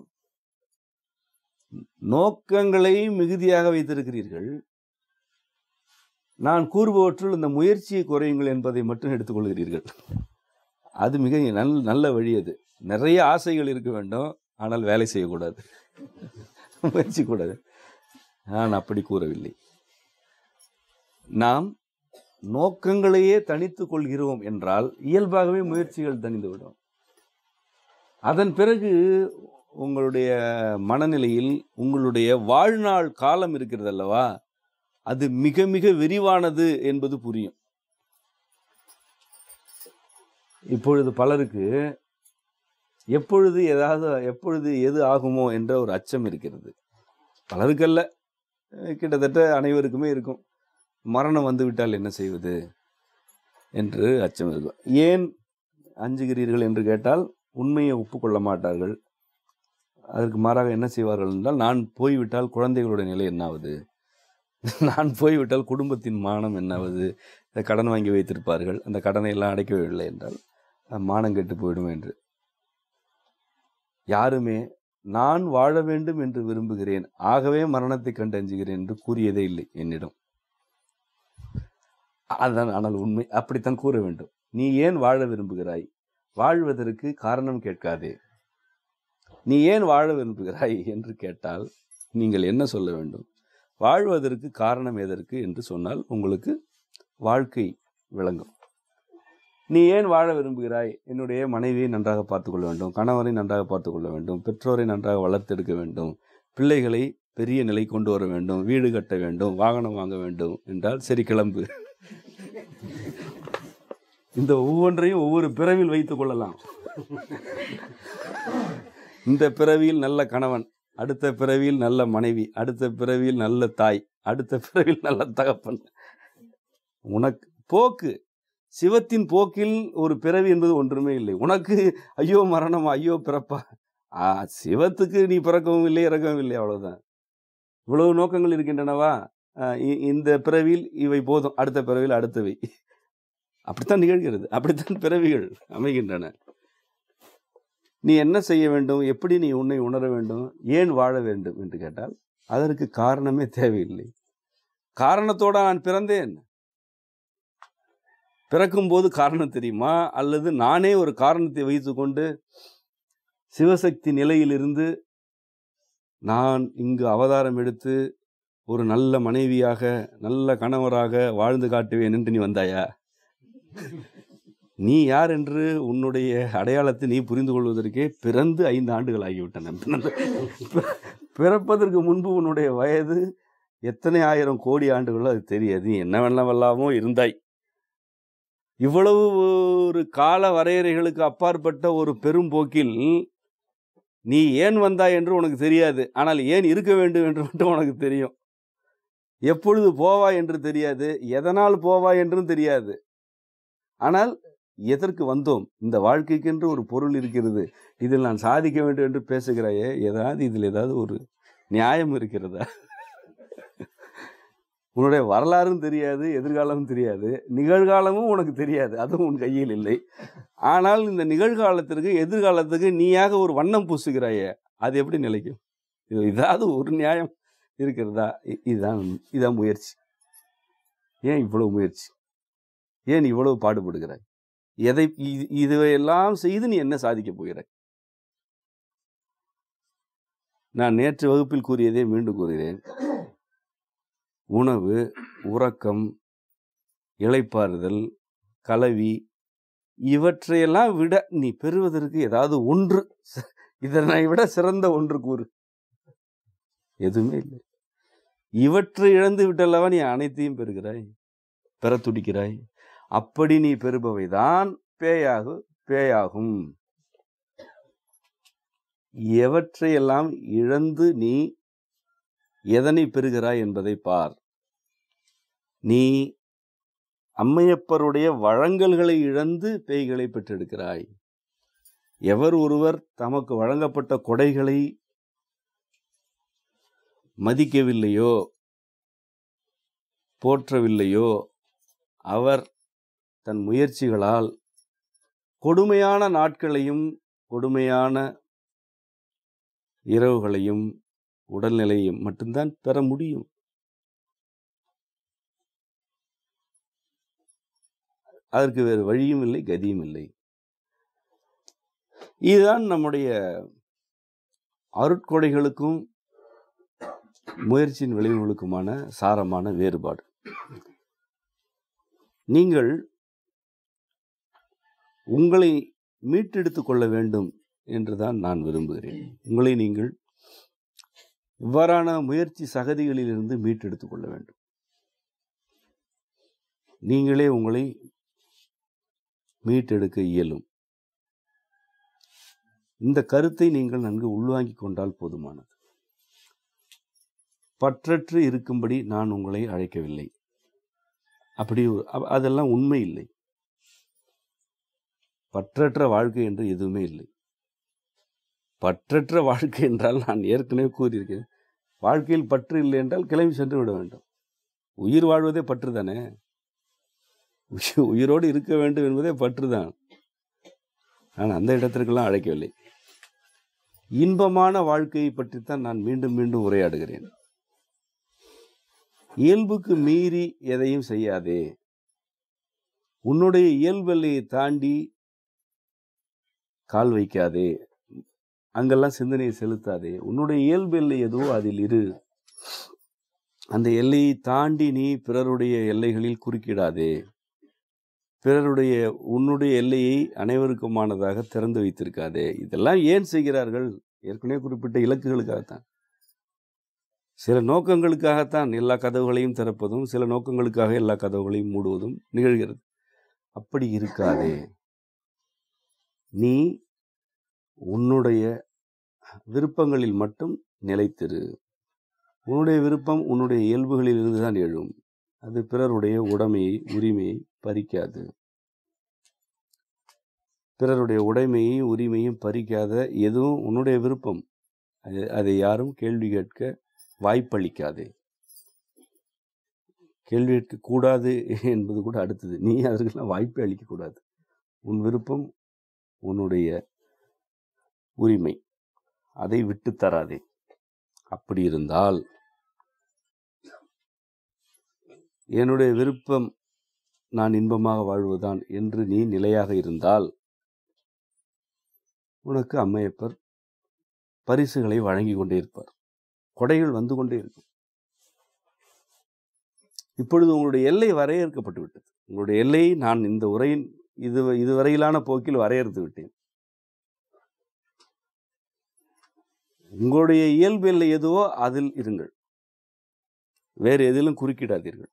நோக்கங்களை மிகுதியாக வைத்திருக்கிறீர்கள் நான் கூறுபவற்றுள் இந்த முயற்சியை குறையுங்கள் என்பதை மட்டும் எடுத்துக்கொள்கிறீர்கள் அது மிக நல் நல்ல வழி அது நிறைய ஆசைகள் இருக்க வேண்டும் ஆனால் வேலை செய்யக்கூடாது முயற்சி கூடாது நான் அப்படி கூறவில்லை நாம் நோக்கங்களையே தனித்து கொள்கிறோம் என்றால் இயல்பாகவே முயற்சிகள் தனிந்துவிடும் அதன் பிறகு உங்களுடைய மனநிலையில் உங்களுடைய வாழ்நாள் காலம் இருக்கிறது அல்லவா அது மிக மிக விரிவானது என்பது புரியும் இப்பொழுது பலருக்கு எப்பொழுது ஏதாவது எப்பொழுது எது ஆகுமோ என்ற ஒரு அச்சம் இருக்கிறது பலருக்கல்ல கிட்டத்தட்ட அனைவருக்குமே இருக்கும் மரணம் வந்துவிட்டால் என்ன செய்வது என்று அச்சம் இருக்கும் ஏன் அஞ்சுகிறீர்கள் என்று கேட்டால் உண்மையை ஒப்புக்கொள்ள மாட்டார்கள் அதற்கு மாறாக என்ன செய்வார்கள் என்றால் நான் போய்விட்டால் குழந்தைகளுடைய நிலை என்னாவது [laughs] நான் போய்விட்டால் குடும்பத்தின் மானம் என்னாவது கடன் வாங்கி வைத்திருப்பார்கள் அந்த கடனை எல்லாம் அடைக்கவில்லை என்றால் மானம் கெட்டு போயிடும் என்று யாருமே நான் வாழ வேண்டும் என்று விரும்புகிறேன் ஆகவே மரணத்தை கண்டஞ்சுகிறேன் என்று கூறியதே இல்லை என்னிடம் அதுதான் ஆனால் உண்மை அப்படித்தான் கூற வேண்டும் நீ ஏன் வாழ விரும்புகிறாய் வாழ்வதற்கு காரணம் கேட்காதே நீ ஏன் வாழ விரும்புகிறாய் என்று கேட்டால் நீங்கள் என்ன சொல்ல வேண்டும் வாழ்வதற்கு காரணம் எதற்கு என்று சொன்னால் உங்களுக்கு வாழ்க்கை விளங்கும் நீ ஏன் வாழ விரும்புகிறாய் என்னுடைய மனைவியை நன்றாக பார்த்துக்கொள்ள வேண்டும் கணவரை நன்றாக பார்த்துக்கொள்ள வேண்டும் பெற்றோரை நன்றாக வளர்த்தெடுக்க வேண்டும் பிள்ளைகளை பெரிய நிலை கொண்டு வர வேண்டும் வீடு கட்ட வேண்டும் வாகனம் வாங்க வேண்டும் என்றால் சரி கிளம்பு இந்த ஒவ்வொன்றையும் ஒவ்வொரு பிறவில் வைத்துக் கொள்ளலாம் இந்த பிறவியில் நல்ல கணவன் அடுத்த பிறவியில் நல்ல மனைவி அடுத்த பிறவியில் நல்ல தாய் அடுத்த பிறவியில் நல்ல தகப்பன் உனக்கு போக்கு சிவத்தின் போக்கில் ஒரு பிறவி என்பது ஒன்றுமே இல்லை உனக்கு ஐயோ மரணம் ஐயோ பிறப்பா சிவத்துக்கு நீ பிறக்கவும் இல்லை இறக்கவும் இல்லை அவ்வளோதான் இவ்வளவு நோக்கங்கள் இருக்கின்றனவா இந்த பிறவியில் இவை போதும் அடுத்த பிறவியில் அடுத்தவை அப்படித்தான் நிகழ்கிறது அப்படித்தான் பிறவிகள் அமைகின்றன நீ என்ன செய்ய வேண்டும் எப்படி நீ உன்னை உணர வேண்டும் ஏன் வாழ வேண்டும் என்று கேட்டால் அதற்கு காரணமே தேவையில்லை காரணத்தோடு நான் பிறந்தேன் பிறக்கும்போது காரணம் தெரியுமா அல்லது நானே ஒரு காரணத்தை கொண்டு சிவசக்தி நிலையிலிருந்து நான் இங்கு அவதாரம் எடுத்து ஒரு நல்ல மனைவியாக நல்ல கணவராக வாழ்ந்து காட்டுவேன் என்று நீ வந்தாயா நீ யார் என்று உன்னுடைய அடையாளத்தை நீ புரிந்து கொள்வதற்கே பிறந்து ஐந்து ஆண்டுகள் ஆகிவிட்டன [laughs] பிறப்பதற்கு முன்பு உன்னுடைய வயது எத்தனை ஆயிரம் கோடி ஆண்டுகளோ அது தெரியாது நீ என்ன வேணாமல்லாமோ இருந்தாய் இவ்வளவு ஒரு கால வரையறைகளுக்கு அப்பாற்பட்ட ஒரு பெரும்போக்கில் நீ ஏன் வந்தாய் என்று உனக்கு தெரியாது ஆனால் ஏன் இருக்க வேண்டும் என்று மட்டும் உனக்கு தெரியும் எப்பொழுது போவாய் என்று தெரியாது எதனால் போவாய் என்றும் தெரியாது ஆனால் எதற்கு வந்தோம் இந்த வாழ்க்கைக்கென்று ஒரு பொருள் இருக்கிறது இதில் நான் சாதிக்க வேண்டும் என்று பேசுகிறாயே ஏதாவது இதில் ஏதாவது ஒரு நியாயம் இருக்கிறதா உன்னுடைய வரலாறும் தெரியாது எதிர்காலமும் தெரியாது நிகழ்காலமும் உனக்கு தெரியாது அதுவும் உன் கையில் இல்லை ஆனால் இந்த நிகழ்காலத்திற்கு எதிர்காலத்துக்கு நீயாக ஒரு வண்ணம் பூசுகிறாயே அது எப்படி நிலைக்கும் இது ஏதாவது ஒரு நியாயம் இருக்கிறதா இதுதான் இதான் முயற்சி ஏன் இவ்வளவு முயற்சி ஏன் இவ்வளவு பாடுபடுகிறாய் எதை இதையெல்லாம் செய்து நீ என்ன சாதிக்கப் போகிற நான் நேற்று வகுப்பில் கூறியதே மீண்டும் கூறுகிறேன் உணவு உறக்கம் இளைப்பாறுதல் கலவி இவற்றையெல்லாம் விட நீ பெறுவதற்கு ஏதாவது ஒன்று இதனை விட சிறந்த ஒன்று கூறு எதுவுமே இல்லை இவற்றை இழந்து விட்டல்லவா நீ அனைத்தையும் பெறுகிறாய் பெற துடிக்கிறாய் அப்படி நீ பெறுபவை தான் பேயாகு பேயாகும் எவற்றையெல்லாம் இழந்து நீ எதனை பெறுகிறாய் என்பதை பார் நீ அம்மையப்பருடைய வழங்கல்களை இழந்து பேய்களை பெற்றெடுக்கிறாய் எவர் ஒருவர் தமக்கு வழங்கப்பட்ட கொடைகளை மதிக்கவில்லையோ போற்றவில்லையோ அவர் தன் முயற்சிகளால் கொடுமையான நாட்களையும் கொடுமையான இரவுகளையும் உடல்நிலையும் மட்டும்தான் பெற முடியும் அதற்கு வேறு வழியும் இல்லை கதியும் இல்லை இதுதான் நம்முடைய அருட்கொடைகளுக்கும் முயற்சியின் விளைவுகளுக்குமான சாரமான வேறுபாடு நீங்கள் உங்களை மீட்டெடுத்து கொள்ள வேண்டும் என்றுதான் நான் விரும்புகிறேன் உங்களை நீங்கள் இவ்வாறான முயற்சி சகதிகளிலிருந்து மீட்டெடுத்து கொள்ள வேண்டும் நீங்களே உங்களை மீட்டெடுக்க இயலும் இந்த கருத்தை நீங்கள் நன்கு உள்வாங்கிக் கொண்டால் போதுமானது பற்றற்று இருக்கும்படி நான் உங்களை அழைக்கவில்லை அப்படி அதெல்லாம் உண்மை இல்லை பற்றற்ற வாழ்க்கை என்று எதுவுமே இல்லை பற்றற்ற வாழ்க்கை என்றால் நான் ஏற்கனவே கூறியிருக்கேன் வாழ்க்கையில் பற்று இல்லை என்றால் கிளம்பி சென்று விட வேண்டும் உயிர் வாழ்வதே பற்று தானே உயிரோடு இருக்க வேண்டும் என்பதே பற்று தான் நான் அந்த இடத்திற்கெல்லாம் அழைக்கவில்லை இன்பமான வாழ்க்கையை பற்றித்தான் நான் மீண்டும் மீண்டும் உரையாடுகிறேன் இயல்புக்கு மீறி எதையும் செய்யாதே உன்னுடைய இயல்பெல்லையை தாண்டி கால் வைக்காதே அங்கெல்லாம் சிந்தனையை செலுத்தாதே உன்னுடைய இயல்பு எல்லை எதுவோ அதில் இரு அந்த எல்லையை தாண்டி நீ பிறருடைய எல்லைகளில் குறுக்கிடாதே பிறருடைய உன்னுடைய எல்லையை அனைவருக்குமானதாக திறந்து வைத்திருக்காதே இதெல்லாம் ஏன் செய்கிறார்கள் ஏற்கனவே குறிப்பிட்ட இலக்குகளுக்காகத்தான் சில நோக்கங்களுக்காகத்தான் எல்லா கதவுகளையும் திறப்பதும் சில நோக்கங்களுக்காக எல்லா கதவுகளையும் மூடுவதும் நிகழ்கிறது அப்படி இருக்காதே நீ உன்னுடைய விருப்பங்களில் மட்டும் நிலைத்திரு உன்னுடைய விருப்பம் உன்னுடைய இயல்புகளிலிருந்து தான் எழும் அது பிறருடைய உடைமையை உரிமையை பறிக்காது பிறருடைய உடைமையையும் உரிமையும் பறிக்காத எதுவும் உன்னுடைய விருப்பம் அது அதை யாரும் கேள்வி கேட்க வாய்ப்பளிக்காதே கேள்வி கேட்கக்கூடாது என்பது கூட அடுத்தது நீ அதற்கெல்லாம் வாய்ப்பே அளிக்கக்கூடாது உன் விருப்பம் உன்னுடைய உரிமை அதை விட்டு தராதே அப்படி இருந்தால் என்னுடைய விருப்பம் நான் இன்பமாக வாழ்வதுதான் என்று நீ நிலையாக இருந்தால் உனக்கு அம்மையப்பர் பரிசுகளை வழங்கி கொண்டே இருப்பார் கொடைகள் வந்து கொண்டே இருக்கும் இப்பொழுது உங்களுடைய எல்லை வரையறுக்கப்பட்டு விட்டது உங்களுடைய எல்லையை நான் இந்த உரையின் இது இதுவரையிலான போக்கில் வரையறுத்து விட்டேன் உங்களுடைய இயல்பில் எதுவோ அதில் இருங்கள் வேறு எதிலும் குறுக்கிடாதீர்கள்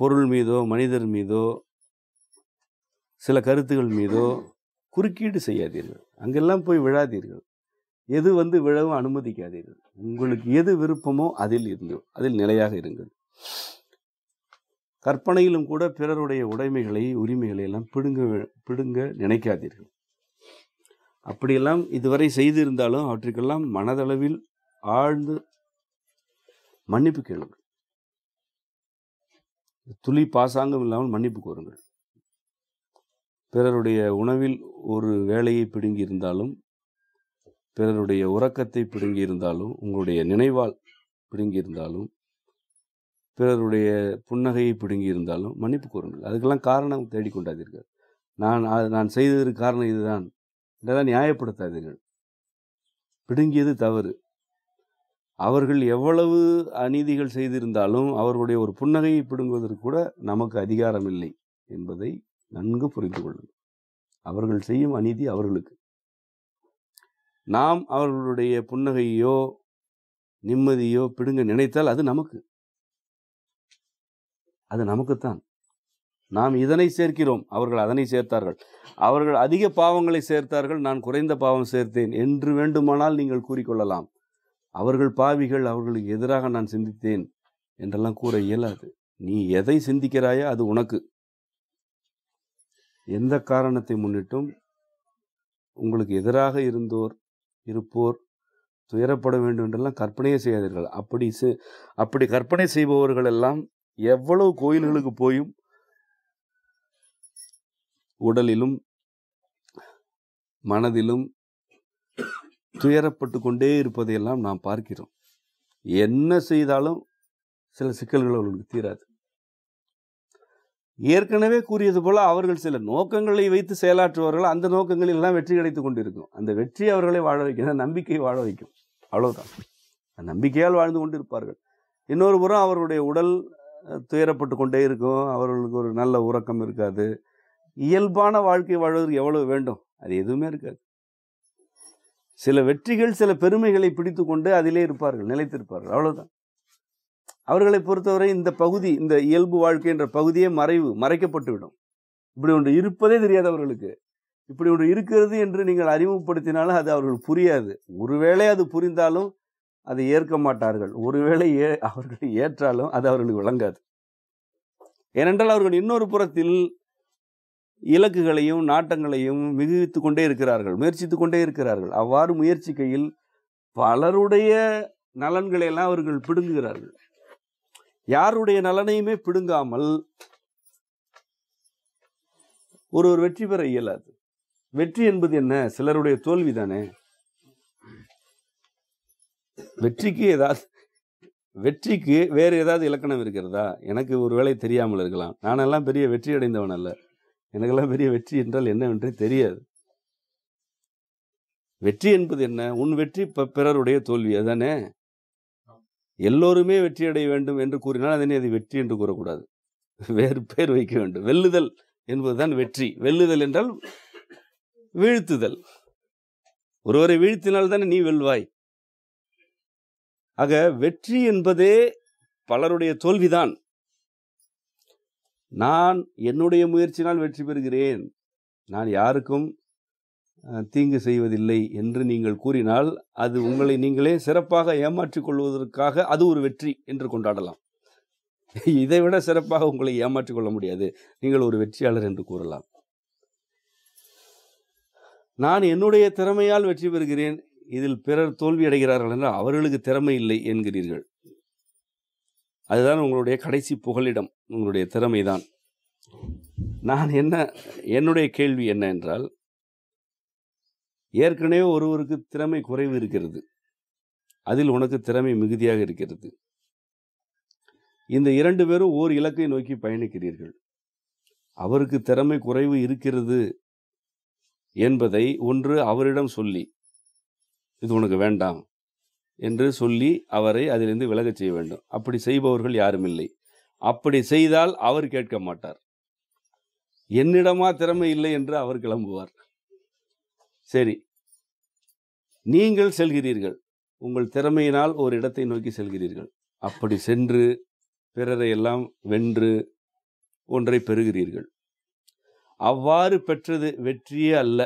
பொருள் மீதோ மனிதர் மீதோ சில கருத்துகள் மீதோ குறுக்கீடு செய்யாதீர்கள் அங்கெல்லாம் போய் விழாதீர்கள் எது வந்து விழவும் அனுமதிக்காதீர்கள் உங்களுக்கு எது விருப்பமோ அதில் இருந்தோ அதில் நிலையாக இருங்கள் கற்பனையிலும் கூட பிறருடைய உடைமைகளை உரிமைகளை எல்லாம் பிடுங்க பிடுங்க நினைக்காதீர்கள் அப்படியெல்லாம் இதுவரை செய்திருந்தாலும் அவற்றுக்கெல்லாம் மனதளவில் ஆழ்ந்து மன்னிப்பு கேளுங்கள் துளி பாசாங்கம் இல்லாமல் மன்னிப்பு கோருங்கள் பிறருடைய உணவில் ஒரு வேலையை பிடுங்கி இருந்தாலும் பிறருடைய உறக்கத்தை பிடுங்கி இருந்தாலும் உங்களுடைய நினைவால் பிடுங்கி இருந்தாலும் பிறருடைய புன்னகையை பிடுங்கி இருந்தாலும் மன்னிப்பு கூறுங்கள் அதுக்கெல்லாம் காரணம் தேடிக்கொண்டாதீர்கள் நான் நான் செய்ததற்கு காரணம் இதுதான் இதெல்லாம் நியாயப்படுத்தாதீர்கள் பிடுங்கியது தவறு அவர்கள் எவ்வளவு அநீதிகள் செய்திருந்தாலும் அவர்களுடைய ஒரு புன்னகையை பிடுங்குவதற்கு கூட நமக்கு அதிகாரம் இல்லை என்பதை நன்கு புரிந்து கொள்ளுங்கள் அவர்கள் செய்யும் அநீதி அவர்களுக்கு நாம் அவர்களுடைய புன்னகையோ நிம்மதியோ பிடுங்க நினைத்தால் அது நமக்கு அது நமக்குத்தான் நாம் இதனை சேர்க்கிறோம் அவர்கள் அதனை சேர்த்தார்கள் அவர்கள் அதிக பாவங்களை சேர்த்தார்கள் நான் குறைந்த பாவம் சேர்த்தேன் என்று வேண்டுமானால் நீங்கள் கூறிக்கொள்ளலாம் அவர்கள் பாவிகள் அவர்களுக்கு எதிராக நான் சிந்தித்தேன் என்றெல்லாம் கூற இயலாது நீ எதை சிந்திக்கிறாயோ அது உனக்கு எந்த காரணத்தை முன்னிட்டும் உங்களுக்கு எதிராக இருந்தோர் இருப்போர் துயரப்பட வேண்டும் என்றெல்லாம் கற்பனையே செய்யாதீர்கள் அப்படி அப்படி கற்பனை செய்பவர்கள் எல்லாம் எவ்வளவு கோயில்களுக்கு போயும் உடலிலும் மனதிலும் துயரப்பட்டு கொண்டே இருப்பதையெல்லாம் நாம் பார்க்கிறோம் என்ன செய்தாலும் சில சிக்கல்கள் அவர்களுக்கு தீராது ஏற்கனவே கூறியது போல அவர்கள் சில நோக்கங்களை வைத்து செயலாற்றுவார்கள் அந்த நோக்கங்களில் எல்லாம் வெற்றி கிடைத்து கொண்டிருக்கும் அந்த வெற்றி அவர்களை வாழ வைக்கும் நம்பிக்கை வாழ வைக்கும் அவ்வளோதான் நம்பிக்கையால் வாழ்ந்து கொண்டு இருப்பார்கள் இன்னொரு புறம் அவருடைய உடல் துயரப்பட்டு கொண்டே இருக்கும் அவர்களுக்கு ஒரு நல்ல உறக்கம் இருக்காது இயல்பான வாழ்க்கை வாழ்வதற்கு எவ்வளவு வேண்டும் அது எதுவுமே இருக்காது சில வெற்றிகள் சில பெருமைகளை பிடித்து கொண்டு அதிலே இருப்பார்கள் நிலைத்திருப்பார்கள் அவ்வளோதான் அவர்களை பொறுத்தவரை இந்த பகுதி இந்த இயல்பு வாழ்க்கை என்ற பகுதியே மறைவு மறைக்கப்பட்டுவிடும் இப்படி ஒன்று இருப்பதே தெரியாது அவர்களுக்கு இப்படி ஒன்று இருக்கிறது என்று நீங்கள் அறிமுகப்படுத்தினாலும் அது அவர்கள் புரியாது ஒருவேளை அது புரிந்தாலும் அதை ஏற்க மாட்டார்கள் ஒருவேளை ஏ அவர்கள் ஏற்றாலும் அது அவர்களுக்கு விளங்காது ஏனென்றால் அவர்கள் இன்னொரு புறத்தில் இலக்குகளையும் நாட்டங்களையும் மிகுவித்து கொண்டே இருக்கிறார்கள் முயற்சித்து கொண்டே இருக்கிறார்கள் அவ்வாறு முயற்சிக்கையில் பலருடைய நலன்களையெல்லாம் அவர்கள் பிடுங்குகிறார்கள் யாருடைய நலனையுமே பிடுங்காமல் ஒருவர் வெற்றி பெற இயலாது வெற்றி என்பது என்ன சிலருடைய தோல்வி தானே வெற்றிக்கு ஏதாவது வெற்றிக்கு வேறு ஏதாவது இலக்கணம் இருக்கிறதா எனக்கு ஒரு வேளை தெரியாமல் இருக்கலாம் நானெல்லாம் பெரிய வெற்றி அடைந்தவன் அல்ல எனக்கெல்லாம் பெரிய வெற்றி என்றால் என்னவென்றே தெரியாது வெற்றி என்பது என்ன உன் வெற்றி பிறருடைய தோல்வி அதானே எல்லோருமே வெற்றி அடைய வேண்டும் என்று கூறினால் அதனே அது வெற்றி என்று கூறக்கூடாது வேறு பெயர் வைக்க வேண்டும் வெல்லுதல் என்பதுதான் வெற்றி வெல்லுதல் என்றால் வீழ்த்துதல் ஒருவரை வீழ்த்தினால் தானே நீ வெல்வாய் ஆக வெற்றி என்பதே பலருடைய தோல்விதான் நான் என்னுடைய முயற்சினால் வெற்றி பெறுகிறேன் நான் யாருக்கும் தீங்கு செய்வதில்லை என்று நீங்கள் கூறினால் அது உங்களை நீங்களே சிறப்பாக ஏமாற்றிக் கொள்வதற்காக அது ஒரு வெற்றி என்று கொண்டாடலாம் இதைவிட சிறப்பாக உங்களை ஏமாற்றிக் கொள்ள முடியாது நீங்கள் ஒரு வெற்றியாளர் என்று கூறலாம் நான் என்னுடைய திறமையால் வெற்றி பெறுகிறேன் இதில் பிறர் தோல்வி அடைகிறார்கள் என்றால் அவர்களுக்கு திறமை இல்லை என்கிறீர்கள் அதுதான் உங்களுடைய கடைசி புகலிடம் உங்களுடைய திறமை தான் நான் என்ன என்னுடைய கேள்வி என்ன என்றால் ஏற்கனவே ஒருவருக்கு திறமை குறைவு இருக்கிறது அதில் உனக்கு திறமை மிகுதியாக இருக்கிறது இந்த இரண்டு பேரும் ஓர் இலக்கை நோக்கி பயணிக்கிறீர்கள் அவருக்கு திறமை குறைவு இருக்கிறது என்பதை ஒன்று அவரிடம் சொல்லி இது உனக்கு வேண்டாம் என்று சொல்லி அவரை அதிலிருந்து விலகச் செய்ய வேண்டும் அப்படி செய்பவர்கள் யாரும் இல்லை அப்படி செய்தால் அவர் கேட்க மாட்டார் என்னிடமா திறமை இல்லை என்று அவர் கிளம்புவார் சரி நீங்கள் செல்கிறீர்கள் உங்கள் திறமையினால் ஒரு இடத்தை நோக்கி செல்கிறீர்கள் அப்படி சென்று பிறரை எல்லாம் வென்று ஒன்றை பெறுகிறீர்கள் அவ்வாறு பெற்றது வெற்றியே அல்ல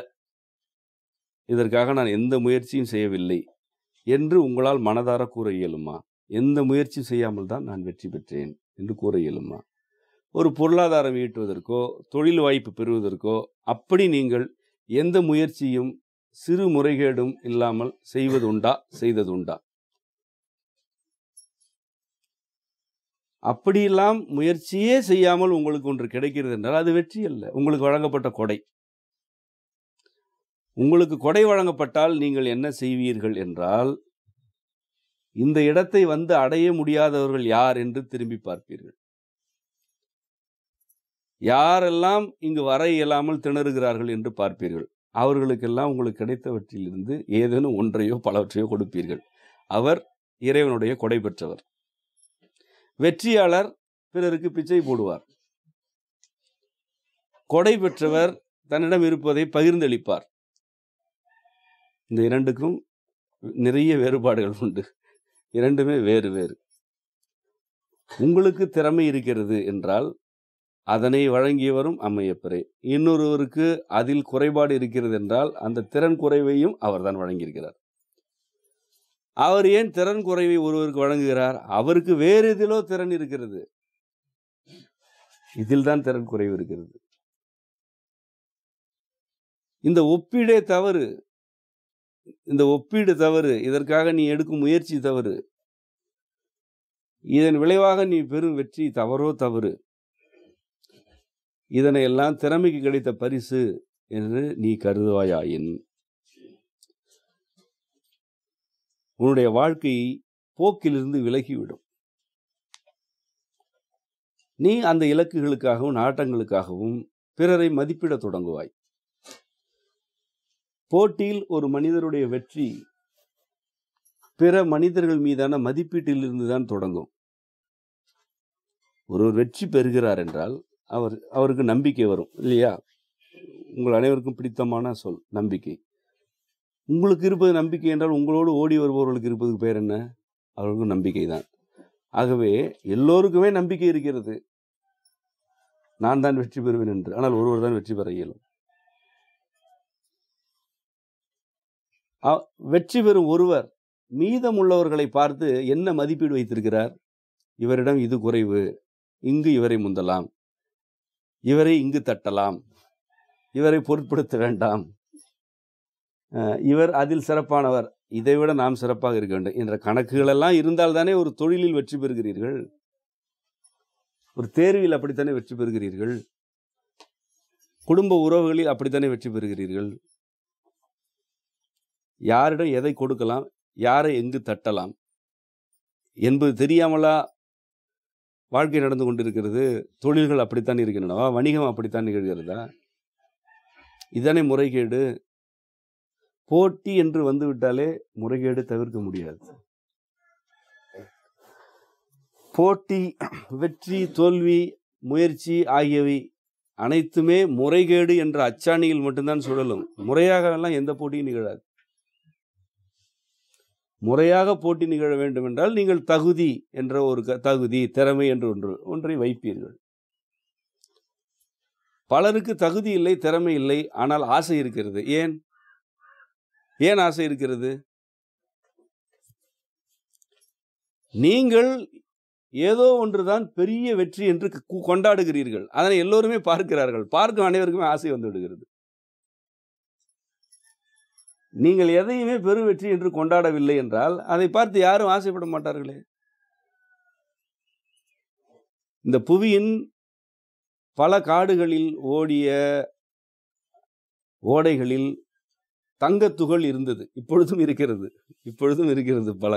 இதற்காக நான் எந்த முயற்சியும் செய்யவில்லை என்று உங்களால் மனதார கூற இயலுமா எந்த முயற்சியும் செய்யாமல் தான் நான் வெற்றி பெற்றேன் என்று கூற இயலுமா ஒரு பொருளாதாரம் ஈட்டுவதற்கோ தொழில் வாய்ப்பு பெறுவதற்கோ அப்படி நீங்கள் எந்த முயற்சியும் சிறு முறைகேடும் இல்லாமல் செய்வதுண்டா செய்ததுண்டா அப்படியெல்லாம் முயற்சியே செய்யாமல் உங்களுக்கு ஒன்று கிடைக்கிறது என்றால் அது வெற்றி அல்ல உங்களுக்கு வழங்கப்பட்ட கொடை உங்களுக்கு கொடை வழங்கப்பட்டால் நீங்கள் என்ன செய்வீர்கள் என்றால் இந்த இடத்தை வந்து அடைய முடியாதவர்கள் யார் என்று திரும்பி பார்ப்பீர்கள் யாரெல்லாம் இங்கு வர இயலாமல் திணறுகிறார்கள் என்று பார்ப்பீர்கள் அவர்களுக்கெல்லாம் உங்களுக்கு கிடைத்தவற்றிலிருந்து ஏதேனும் ஒன்றையோ பலவற்றையோ கொடுப்பீர்கள் அவர் இறைவனுடைய கொடை பெற்றவர் வெற்றியாளர் பிறருக்கு பிச்சை போடுவார் கொடை பெற்றவர் தன்னிடம் இருப்பதை பகிர்ந்தளிப்பார் இந்த இரண்டுக்கும் நிறைய வேறுபாடுகள் உண்டு இரண்டுமே வேறு வேறு உங்களுக்கு திறமை இருக்கிறது என்றால் அதனை வழங்கியவரும் அம்மையப்பரே இன்னொருவருக்கு அதில் குறைபாடு இருக்கிறது என்றால் அந்த திறன் குறைவையும் அவர்தான் வழங்கியிருக்கிறார் அவர் ஏன் திறன் குறைவை ஒருவருக்கு வழங்குகிறார் அவருக்கு வேறு எதிலோ திறன் இருக்கிறது இதில் தான் திறன் குறைவு இருக்கிறது இந்த ஒப்பீடே தவறு இந்த ஒப்பீடு தவறு இதற்காக நீ எடுக்கும் முயற்சி தவறு இதன் விளைவாக நீ பெரும் வெற்றி தவறோ தவறு இதனை எல்லாம் திறமைக்கு கிடைத்த பரிசு என்று நீ கருதுவாயாயின் உன்னுடைய வாழ்க்கை போக்கிலிருந்து விலகிவிடும் நீ அந்த இலக்குகளுக்காகவும் நாட்டங்களுக்காகவும் பிறரை மதிப்பிடத் தொடங்குவாய் போட்டியில் ஒரு மனிதருடைய வெற்றி பிற மனிதர்கள் மீதான மதிப்பீட்டில் தான் தொடங்கும் ஒருவர் வெற்றி பெறுகிறார் என்றால் அவர் அவருக்கு நம்பிக்கை வரும் இல்லையா உங்கள் அனைவருக்கும் பிடித்தமான சொல் நம்பிக்கை உங்களுக்கு இருப்பது நம்பிக்கை என்றால் உங்களோடு ஓடி வருபவர்களுக்கு இருப்பதுக்கு பேர் என்ன அவர்களுக்கும் நம்பிக்கை தான் ஆகவே எல்லோருக்குமே நம்பிக்கை இருக்கிறது நான் தான் வெற்றி பெறுவேன் என்று ஆனால் ஒருவர் தான் வெற்றி பெற இயலும் வெற்றி பெறும் ஒருவர் மீதமுள்ளவர்களை பார்த்து என்ன மதிப்பீடு வைத்திருக்கிறார் இவரிடம் இது குறைவு இங்கு இவரை முந்தலாம் இவரை இங்கு தட்டலாம் இவரை பொருட்படுத்த வேண்டாம் இவர் அதில் சிறப்பானவர் இதைவிட நாம் சிறப்பாக இருக்க வேண்டும் என்ற கணக்குகளெல்லாம் இருந்தால்தானே ஒரு தொழிலில் வெற்றி பெறுகிறீர்கள் ஒரு தேர்வில் அப்படித்தானே வெற்றி பெறுகிறீர்கள் குடும்ப உறவுகளில் அப்படித்தானே வெற்றி பெறுகிறீர்கள் யாரிடம் எதை கொடுக்கலாம் யாரை எங்கு தட்டலாம் என்பது தெரியாமலா வாழ்க்கை நடந்து கொண்டிருக்கிறது தொழில்கள் அப்படித்தான் இருக்கின்றனவா வணிகம் அப்படித்தான் நிகழ்கிறதா இதானே முறைகேடு போட்டி என்று வந்துவிட்டாலே முறைகேடு தவிர்க்க முடியாது போட்டி வெற்றி தோல்வி முயற்சி ஆகியவை அனைத்துமே முறைகேடு என்ற அச்சாணியில் மட்டும்தான் சுழலும் முறையாகலாம் எந்த போட்டியும் நிகழாது முறையாக போட்டி நிகழ வேண்டும் என்றால் நீங்கள் தகுதி என்ற ஒரு தகுதி திறமை என்று ஒன்று ஒன்றை வைப்பீர்கள் பலருக்கு தகுதி இல்லை திறமை இல்லை ஆனால் ஆசை இருக்கிறது ஏன் ஏன் ஆசை இருக்கிறது நீங்கள் ஏதோ ஒன்றுதான் பெரிய வெற்றி என்று கொண்டாடுகிறீர்கள் அதனை எல்லோருமே பார்க்கிறார்கள் பார்க்கும் அனைவருக்குமே ஆசை வந்து விடுகிறது நீங்கள் எதையுமே பெரு வெற்றி என்று கொண்டாடவில்லை என்றால் அதை பார்த்து யாரும் ஆசைப்பட மாட்டார்களே இந்த புவியின் பல காடுகளில் ஓடிய ஓடைகளில் தங்கத்துகள் இருந்தது இப்பொழுதும் இருக்கிறது இப்பொழுதும் இருக்கிறது பல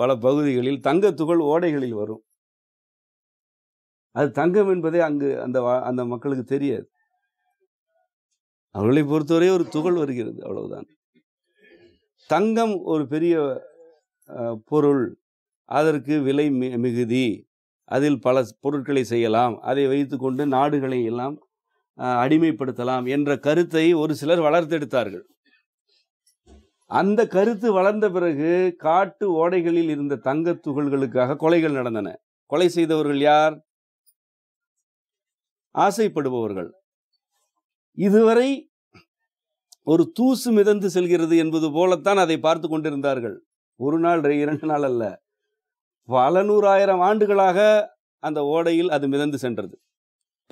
பல பகுதிகளில் தங்கத்துகள் ஓடைகளில் வரும் அது தங்கம் என்பதே அங்கு அந்த அந்த மக்களுக்கு தெரியாது அவர்களை பொறுத்தவரை ஒரு துகள் வருகிறது அவ்வளவுதான் தங்கம் ஒரு பெரிய பொருள் அதற்கு விலை மி மிகுதி அதில் பல பொருட்களை செய்யலாம் அதை வைத்துக்கொண்டு நாடுகளை எல்லாம் அடிமைப்படுத்தலாம் என்ற கருத்தை ஒரு சிலர் வளர்த்தெடுத்தார்கள் அந்த கருத்து வளர்ந்த பிறகு காட்டு ஓடைகளில் இருந்த தங்க துகள்களுக்காக கொலைகள் நடந்தன கொலை செய்தவர்கள் யார் ஆசைப்படுபவர்கள் இதுவரை ஒரு தூசு மிதந்து செல்கிறது என்பது போலத்தான் அதை பார்த்து கொண்டிருந்தார்கள் ஒரு நாள் இரண்டு நாள் அல்ல பல நூறாயிரம் ஆண்டுகளாக அந்த ஓடையில் அது மிதந்து சென்றது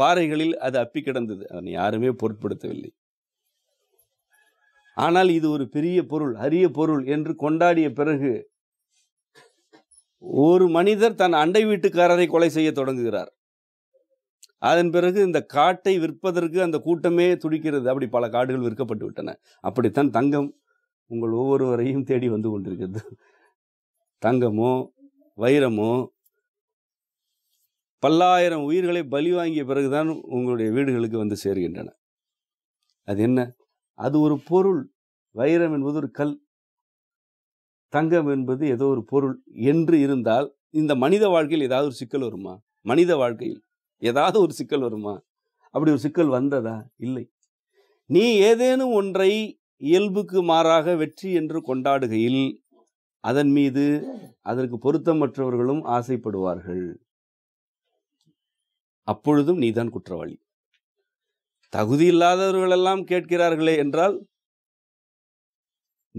பாறைகளில் அது அப்பி கிடந்தது அதனை யாருமே பொருட்படுத்தவில்லை ஆனால் இது ஒரு பெரிய பொருள் அரிய பொருள் என்று கொண்டாடிய பிறகு ஒரு மனிதர் தன் அண்டை வீட்டுக்காரரை கொலை செய்ய தொடங்குகிறார் அதன் பிறகு இந்த காட்டை விற்பதற்கு அந்த கூட்டமே துடிக்கிறது அப்படி பல காடுகள் விற்கப்பட்டு விட்டன அப்படித்தான் தங்கம் உங்கள் ஒவ்வொருவரையும் தேடி வந்து கொண்டிருக்கிறது தங்கமோ வைரமோ பல்லாயிரம் உயிர்களை பலி வாங்கிய பிறகுதான் உங்களுடைய வீடுகளுக்கு வந்து சேர்கின்றன அது என்ன அது ஒரு பொருள் வைரம் என்பது ஒரு கல் தங்கம் என்பது ஏதோ ஒரு பொருள் என்று இருந்தால் இந்த மனித வாழ்க்கையில் ஏதாவது ஒரு சிக்கல் வருமா மனித வாழ்க்கையில் ஏதாவது ஒரு சிக்கல் வருமா அப்படி ஒரு சிக்கல் வந்ததா இல்லை நீ ஏதேனும் ஒன்றை இயல்புக்கு மாறாக வெற்றி என்று கொண்டாடுகையில் அதன் மீது அதற்கு பொருத்தமற்றவர்களும் ஆசைப்படுவார்கள் அப்பொழுதும் நீதான் குற்றவாளி தகுதி இல்லாதவர்களெல்லாம் கேட்கிறார்களே என்றால்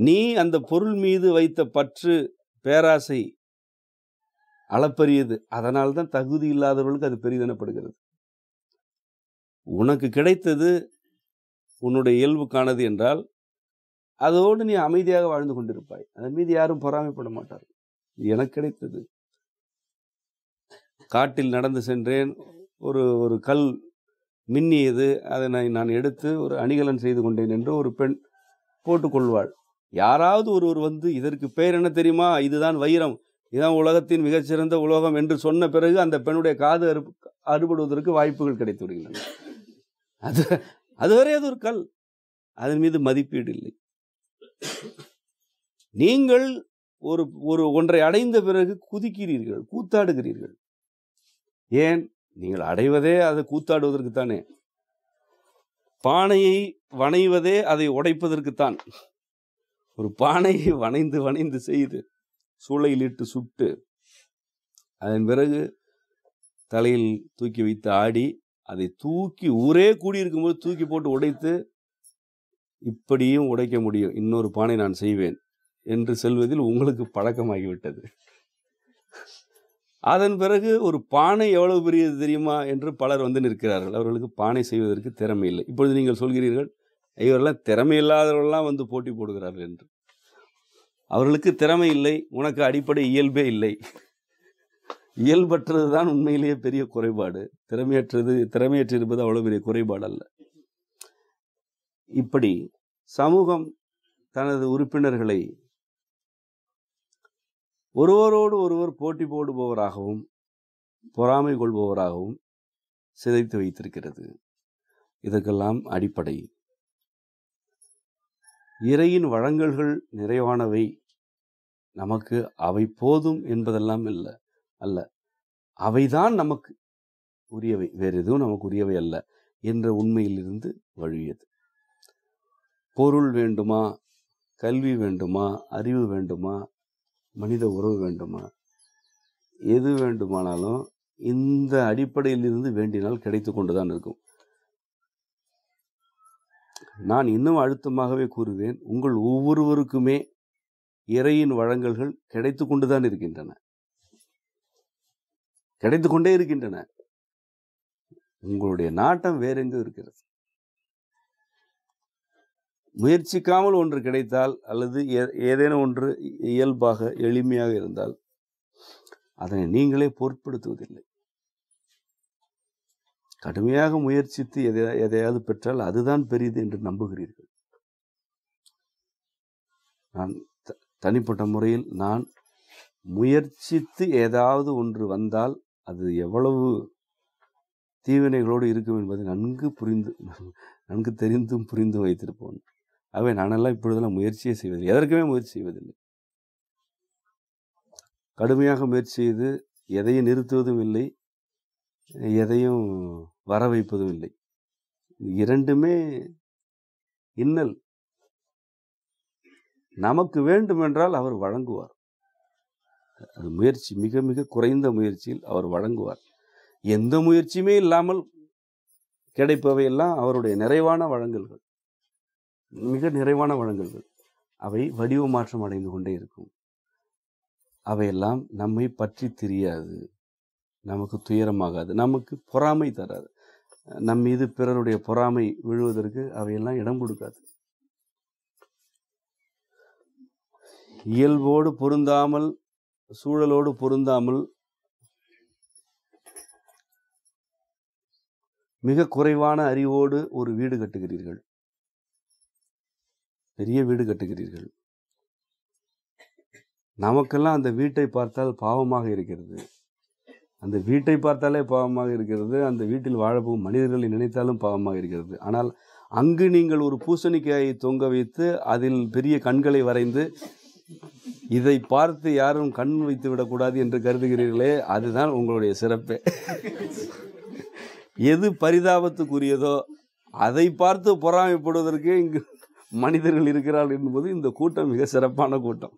நீ அந்த பொருள் மீது வைத்த பற்று பேராசை அளப்பரியது அதனால் தான் தகுதி இல்லாதவர்களுக்கு அது பெரிதெனப்படுகிறது உனக்கு கிடைத்தது உன்னுடைய இயல்புக்கானது என்றால் அதோடு நீ அமைதியாக வாழ்ந்து கொண்டிருப்பாய் அதன் மீது யாரும் பொறாமைப்பட மாட்டார்கள் எனக்கு கிடைத்தது காட்டில் நடந்து சென்றேன் ஒரு ஒரு கல் மின்னியது அதனை நான் எடுத்து ஒரு அணிகலன் செய்து கொண்டேன் என்று ஒரு பெண் போட்டுக்கொள்வாள் யாராவது ஒருவர் வந்து இதற்கு பெயர் என்ன தெரியுமா இதுதான் வைரம் இதான் உலகத்தின் மிகச்சிறந்த உலோகம் என்று சொன்ன பிறகு அந்த பெண்ணுடைய காது அறு அறுபடுவதற்கு வாய்ப்புகள் கிடைத்து விடுகின்றன அது அதுவரை அது ஒரு கல் அதன் மீது மதிப்பீடு இல்லை நீங்கள் ஒரு ஒரு ஒன்றை அடைந்த பிறகு குதிக்கிறீர்கள் கூத்தாடுகிறீர்கள் ஏன் நீங்கள் அடைவதே அதை கூத்தாடுவதற்கு தானே பானையை வணைவதே அதை உடைப்பதற்குத்தான் ஒரு பானையை வணைந்து வணைந்து செய்து சூளையிலிட்டு சுட்டு அதன் பிறகு தலையில் தூக்கி வைத்து ஆடி அதை தூக்கி ஊரே கூடியிருக்கும்போது தூக்கி போட்டு உடைத்து இப்படியும் உடைக்க முடியும் இன்னொரு பானை நான் செய்வேன் என்று செல்வதில் உங்களுக்கு பழக்கமாகிவிட்டது அதன் பிறகு ஒரு பானை எவ்வளவு பெரியது தெரியுமா என்று பலர் வந்து நிற்கிறார்கள் அவர்களுக்கு பானை செய்வதற்கு திறமை இல்லை இப்பொழுது நீங்கள் சொல்கிறீர்கள் இவரெல்லாம் திறமை இல்லாதவர்கள்லாம் வந்து போட்டி போடுகிறார்கள் என்று அவர்களுக்கு திறமை இல்லை உனக்கு அடிப்படை இயல்பே இல்லை இயல்பற்றது தான் உண்மையிலேயே பெரிய குறைபாடு திறமையற்றது திறமையற்று இருப்பது அவ்வளோ பெரிய குறைபாடு அல்ல இப்படி சமூகம் தனது உறுப்பினர்களை ஒருவரோடு ஒருவர் போட்டி போடுபவராகவும் பொறாமை கொள்பவராகவும் சிதைத்து வைத்திருக்கிறது இதற்கெல்லாம் அடிப்படை இறையின் வழங்கல்கள் நிறைவானவை நமக்கு அவை போதும் என்பதெல்லாம் இல்லை அல்ல அவைதான் நமக்கு உரியவை வேறு எதுவும் நமக்கு உரியவை அல்ல என்ற உண்மையிலிருந்து வழியது பொருள் வேண்டுமா கல்வி வேண்டுமா அறிவு வேண்டுமா மனித உறவு வேண்டுமா எது வேண்டுமானாலும் இந்த அடிப்படையிலிருந்து வேண்டினால் கிடைத்து கொண்டு தான் இருக்கும் நான் இன்னும் அழுத்தமாகவே கூறுவேன் உங்கள் ஒவ்வொருவருக்குமே இறையின் வழங்கல்கள் கிடைத்து கொண்டுதான் இருக்கின்றன கிடைத்து கொண்டே இருக்கின்றன உங்களுடைய நாட்டம் வேறெங்கும் இருக்கிறது முயற்சிக்காமல் ஒன்று கிடைத்தால் அல்லது ஏதேனும் ஒன்று இயல்பாக எளிமையாக இருந்தால் அதனை நீங்களே பொருட்படுத்துவதில்லை கடுமையாக முயற்சித்து எதை எதையாவது பெற்றால் அதுதான் பெரியது என்று நம்புகிறீர்கள் நான் தனிப்பட்ட முறையில் நான் முயற்சித்து ஏதாவது ஒன்று வந்தால் அது எவ்வளவு தீவினைகளோடு இருக்கும் என்பதை நன்கு புரிந்து நன்கு தெரிந்தும் புரிந்து வைத்திருப்போம் ஆகவே நானெல்லாம் இப்பொழுதெல்லாம் முயற்சியே செய்வதில்லை எதற்குமே முயற்சி செய்வதில்லை கடுமையாக முயற்சி செய்து எதையும் நிறுத்துவதும் இல்லை எதையும் வர வைப்பதும் இல்லை இரண்டுமே இன்னல் நமக்கு வேண்டுமென்றால் அவர் வழங்குவார் அது முயற்சி மிக மிக குறைந்த முயற்சியில் அவர் வழங்குவார் எந்த முயற்சியுமே இல்லாமல் கிடைப்பவையெல்லாம் அவருடைய நிறைவான வழங்கல்கள் மிக நிறைவான வழங்கல்கள் அவை வடிவ மாற்றம் அடைந்து கொண்டே இருக்கும் அவையெல்லாம் நம்மை பற்றி தெரியாது நமக்கு துயரமாகாது நமக்கு பொறாமை தராது நம் மீது பிறருடைய பொறாமை விழுவதற்கு அவையெல்லாம் இடம் கொடுக்காது இயல்போடு பொருந்தாமல் சூழலோடு பொருந்தாமல் மிக குறைவான அறிவோடு ஒரு வீடு கட்டுகிறீர்கள் பெரிய வீடு கட்டுகிறீர்கள் நமக்கெல்லாம் அந்த வீட்டை பார்த்தால் பாவமாக இருக்கிறது அந்த வீட்டை பார்த்தாலே பாவமாக இருக்கிறது அந்த வீட்டில் வாழப்போகும் மனிதர்களை நினைத்தாலும் பாவமாக இருக்கிறது ஆனால் அங்கு நீங்கள் ஒரு பூசணிக்காயை தொங்க வைத்து அதில் பெரிய கண்களை வரைந்து இதை பார்த்து யாரும் கண் வைத்து விடக்கூடாது என்று கருதுகிறீர்களே அதுதான் உங்களுடைய சிறப்பே எது பரிதாபத்துக்குரியதோ அதை பார்த்து பொறாமைப்படுவதற்கு இங்கு மனிதர்கள் இருக்கிறார்கள் என்பது இந்த கூட்டம் மிக சிறப்பான கூட்டம்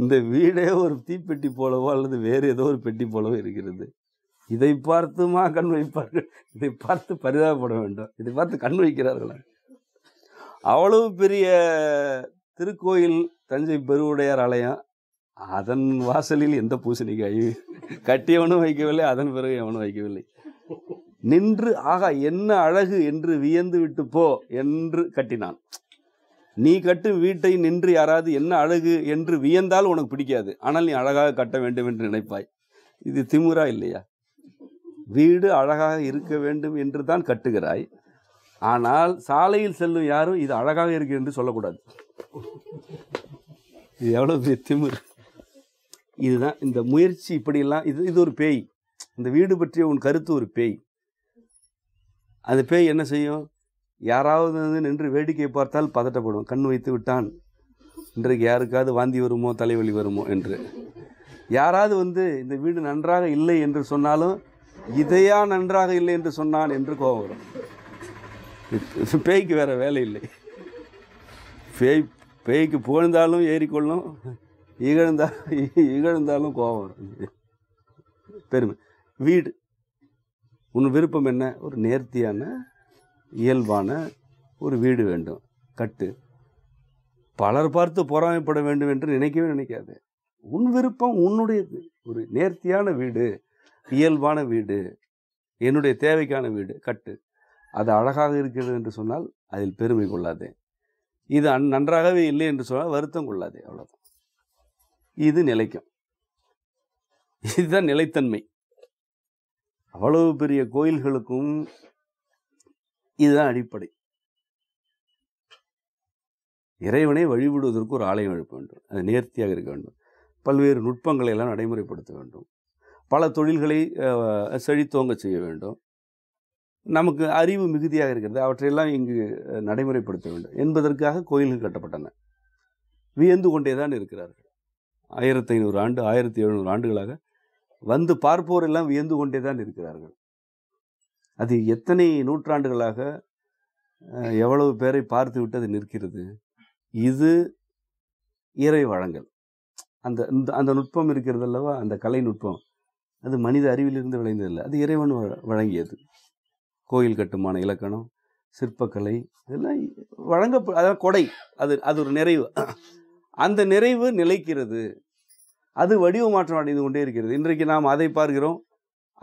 இந்த வீடே ஒரு தீப்பெட்டி போலவோ அல்லது வேறு ஏதோ ஒரு பெட்டி போலவோ இருக்கிறது இதை பார்த்துமா கண் வைப்பார்கள் இதை பார்த்து பரிதாபப்பட வேண்டும் இதை பார்த்து கண் வைக்கிறார்களா அவ்வளவு பெரிய திருக்கோயில் தஞ்சை பெருவுடையார் ஆலயம் அதன் வாசலில் எந்த பூசணிக்காயும் கட்டியவனும் வைக்கவில்லை அதன் பிறகு எவனும் வைக்கவில்லை நின்று ஆகா என்ன அழகு என்று வியந்து விட்டு போ என்று கட்டினான் நீ கட்டும் வீட்டை நின்று யாராவது என்ன அழகு என்று வியந்தால் உனக்கு பிடிக்காது ஆனால் நீ அழகாக கட்ட வேண்டும் என்று நினைப்பாய் இது திமுறா இல்லையா வீடு அழகாக இருக்க வேண்டும் என்று தான் கட்டுகிறாய் ஆனால் சாலையில் செல்லும் யாரும் இது அழகாக இருக்கு என்று சொல்லக்கூடாது இது எவ்வளோ பெரிய திமிர் இதுதான் இந்த முயற்சி இப்படியெல்லாம் இது இது ஒரு பேய் இந்த வீடு பற்றிய உன் கருத்து ஒரு பேய் அந்த பேய் என்ன செய்யும் யாராவது வந்து நின்று வேடிக்கை பார்த்தால் பதட்டப்படும் கண் வைத்து விட்டான் இன்றைக்கு யாருக்காவது வாந்தி வருமோ தலைவலி வருமோ என்று யாராவது வந்து இந்த வீடு நன்றாக இல்லை என்று சொன்னாலும் இதையா நன்றாக இல்லை என்று சொன்னான் என்று கோபம் வரும் பேய்க்கு வேறு வேலை இல்லை பேய் பேய்க்கு புகழ்ந்தாலும் ஏறிக்கொள்ளும் இகழ்ந்தா இகழ்ந்தாலும் கோபம் வரும் பெருமை வீடு உன் விருப்பம் என்ன ஒரு நேர்த்தியான இயல்பான ஒரு வீடு வேண்டும் கட்டு பலர் பார்த்து பொறாமைப்பட வேண்டும் என்று நினைக்கவே நினைக்காது உன் விருப்பம் உன்னுடையது ஒரு நேர்த்தியான வீடு இயல்பான வீடு என்னுடைய தேவைக்கான வீடு கட்டு அது அழகாக இருக்கிறது என்று சொன்னால் அதில் பெருமை கொள்ளாதே இது அன் நன்றாகவே இல்லை என்று சொன்னால் வருத்தம் கொள்ளாதே அவ்வளோதான் இது நிலைக்கும் இதுதான் நிலைத்தன்மை அவ்வளவு பெரிய கோயில்களுக்கும் இதுதான் அடிப்படை இறைவனை வழிபடுவதற்கு ஒரு ஆலயம் எழுப்ப வேண்டும் அது நேர்த்தியாக இருக்க வேண்டும் பல்வேறு நுட்பங்களை எல்லாம் நடைமுறைப்படுத்த வேண்டும் பல தொழில்களை செழித்தோங்க செய்ய வேண்டும் நமக்கு அறிவு மிகுதியாக இருக்கிறது அவற்றையெல்லாம் இங்கு நடைமுறைப்படுத்த வேண்டும் என்பதற்காக கோயில்கள் கட்டப்பட்டன வியந்து கொண்டே தான் இருக்கிறார்கள் ஆயிரத்தி ஐநூறு ஆண்டு ஆயிரத்தி எழுநூறு ஆண்டுகளாக வந்து பார்ப்போரெல்லாம் வியந்து கொண்டே தான் இருக்கிறார்கள் அது எத்தனை நூற்றாண்டுகளாக எவ்வளவு பேரை பார்த்து விட்டு அது நிற்கிறது இது இறை வழங்கல் அந்த இந்த அந்த நுட்பம் இருக்கிறது அல்லவா அந்த கலை நுட்பம் அது மனித அறிவிலிருந்து விளைந்ததில்லை அது இறைவன் வழங்கியது கோயில் கட்டுமான இலக்கணம் சிற்பக்கலை இதெல்லாம் வழங்க அதாவது கொடை அது அது ஒரு நிறைவு அந்த நிறைவு நிலைக்கிறது அது வடிவ மாற்றம் அடைந்து கொண்டே இருக்கிறது இன்றைக்கு நாம் அதை பார்க்கிறோம்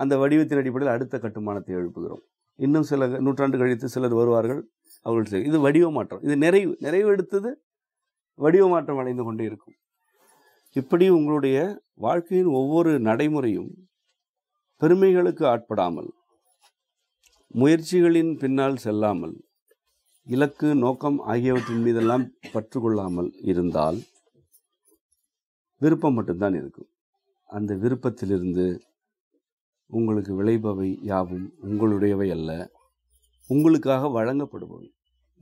அந்த வடிவத்தின் அடிப்படையில் அடுத்த கட்டுமானத்தை எழுப்புகிறோம் இன்னும் சில நூற்றாண்டு கழித்து சிலர் வருவார்கள் அவர்கள் செய்யும் இது வடிவ மாற்றம் இது நிறைவு நிறைவு எடுத்தது வடிவ மாற்றம் அடைந்து கொண்டே இருக்கும் இப்படி உங்களுடைய வாழ்க்கையின் ஒவ்வொரு நடைமுறையும் பெருமைகளுக்கு ஆட்படாமல் முயற்சிகளின் பின்னால் செல்லாமல் இலக்கு நோக்கம் ஆகியவற்றின் மீதெல்லாம் பற்றுக்கொள்ளாமல் இருந்தால் விருப்பம் மட்டும்தான் இருக்கும் அந்த விருப்பத்திலிருந்து உங்களுக்கு விளைபவை யாவும் உங்களுடையவை அல்ல உங்களுக்காக வழங்கப்படுபவை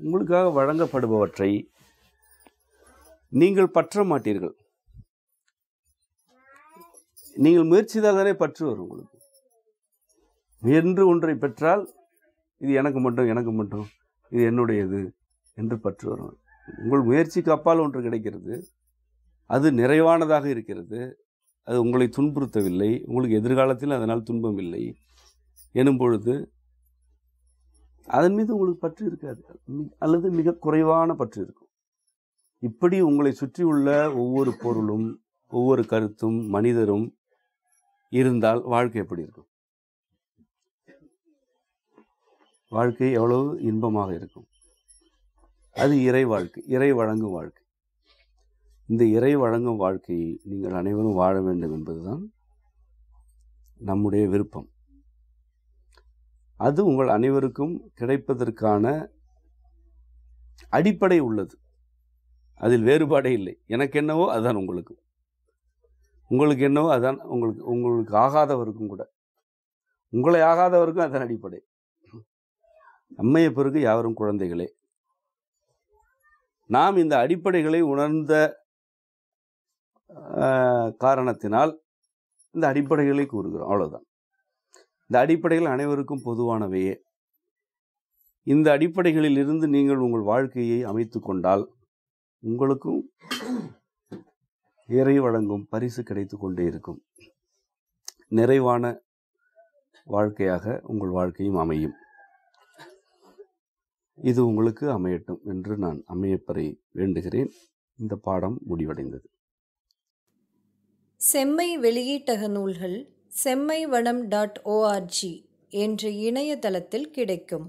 உங்களுக்காக வழங்கப்படுபவற்றை நீங்கள் பற்ற மாட்டீர்கள் நீங்கள் முயற்சித்தால் தானே பற்று வரும் உங்களுக்கு என்று ஒன்றை பெற்றால் இது எனக்கு மட்டும் எனக்கு மட்டும் இது என்னுடையது என்று பற்று வரும் உங்கள் முயற்சிக்கு அப்பால் ஒன்று கிடைக்கிறது அது நிறைவானதாக இருக்கிறது அது உங்களை துன்புறுத்தவில்லை உங்களுக்கு எதிர்காலத்தில் அதனால் துன்பம் இல்லை எனும் பொழுது அதன் மீது உங்களுக்கு பற்று இருக்காது அல்லது மிக குறைவான பற்று இருக்கும் இப்படி உங்களை சுற்றியுள்ள ஒவ்வொரு பொருளும் ஒவ்வொரு கருத்தும் மனிதரும் இருந்தால் வாழ்க்கை எப்படி இருக்கும் வாழ்க்கை எவ்வளவு இன்பமாக இருக்கும் அது இறை வாழ்க்கை இறை வழங்கும் வாழ்க்கை இந்த இறை வழங்கும் வாழ்க்கையை நீங்கள் அனைவரும் வாழ வேண்டும் என்பதுதான் நம்முடைய விருப்பம் அது உங்கள் அனைவருக்கும் கிடைப்பதற்கான அடிப்படை உள்ளது அதில் வேறுபாடே இல்லை எனக்கு என்னவோ அதுதான் உங்களுக்கு உங்களுக்கு என்னவோ அதான் உங்களுக்கு உங்களுக்கு ஆகாதவருக்கும் கூட உங்களை ஆகாதவருக்கும் அதன் அடிப்படை அம்மைய பிறகு யாவரும் குழந்தைகளே நாம் இந்த அடிப்படைகளை உணர்ந்த காரணத்தினால் இந்த அடிப்படைகளை கூறுகிறோம் அவ்வளோதான் இந்த அடிப்படைகள் அனைவருக்கும் பொதுவானவையே இந்த அடிப்படைகளில் இருந்து நீங்கள் உங்கள் வாழ்க்கையை அமைத்து கொண்டால் உங்களுக்கும் இறை வழங்கும் பரிசு கிடைத்து கொண்டே இருக்கும் நிறைவான வாழ்க்கையாக உங்கள் வாழ்க்கையும் அமையும் இது உங்களுக்கு அமையட்டும் என்று நான் அமையப்பறை வேண்டுகிறேன் இந்த பாடம் முடிவடைந்தது செம்மை வெளியீட்டக நூல்கள் செம்மை வனம் டாட் ஓஆர்ஜி என்ற இணையதளத்தில் கிடைக்கும்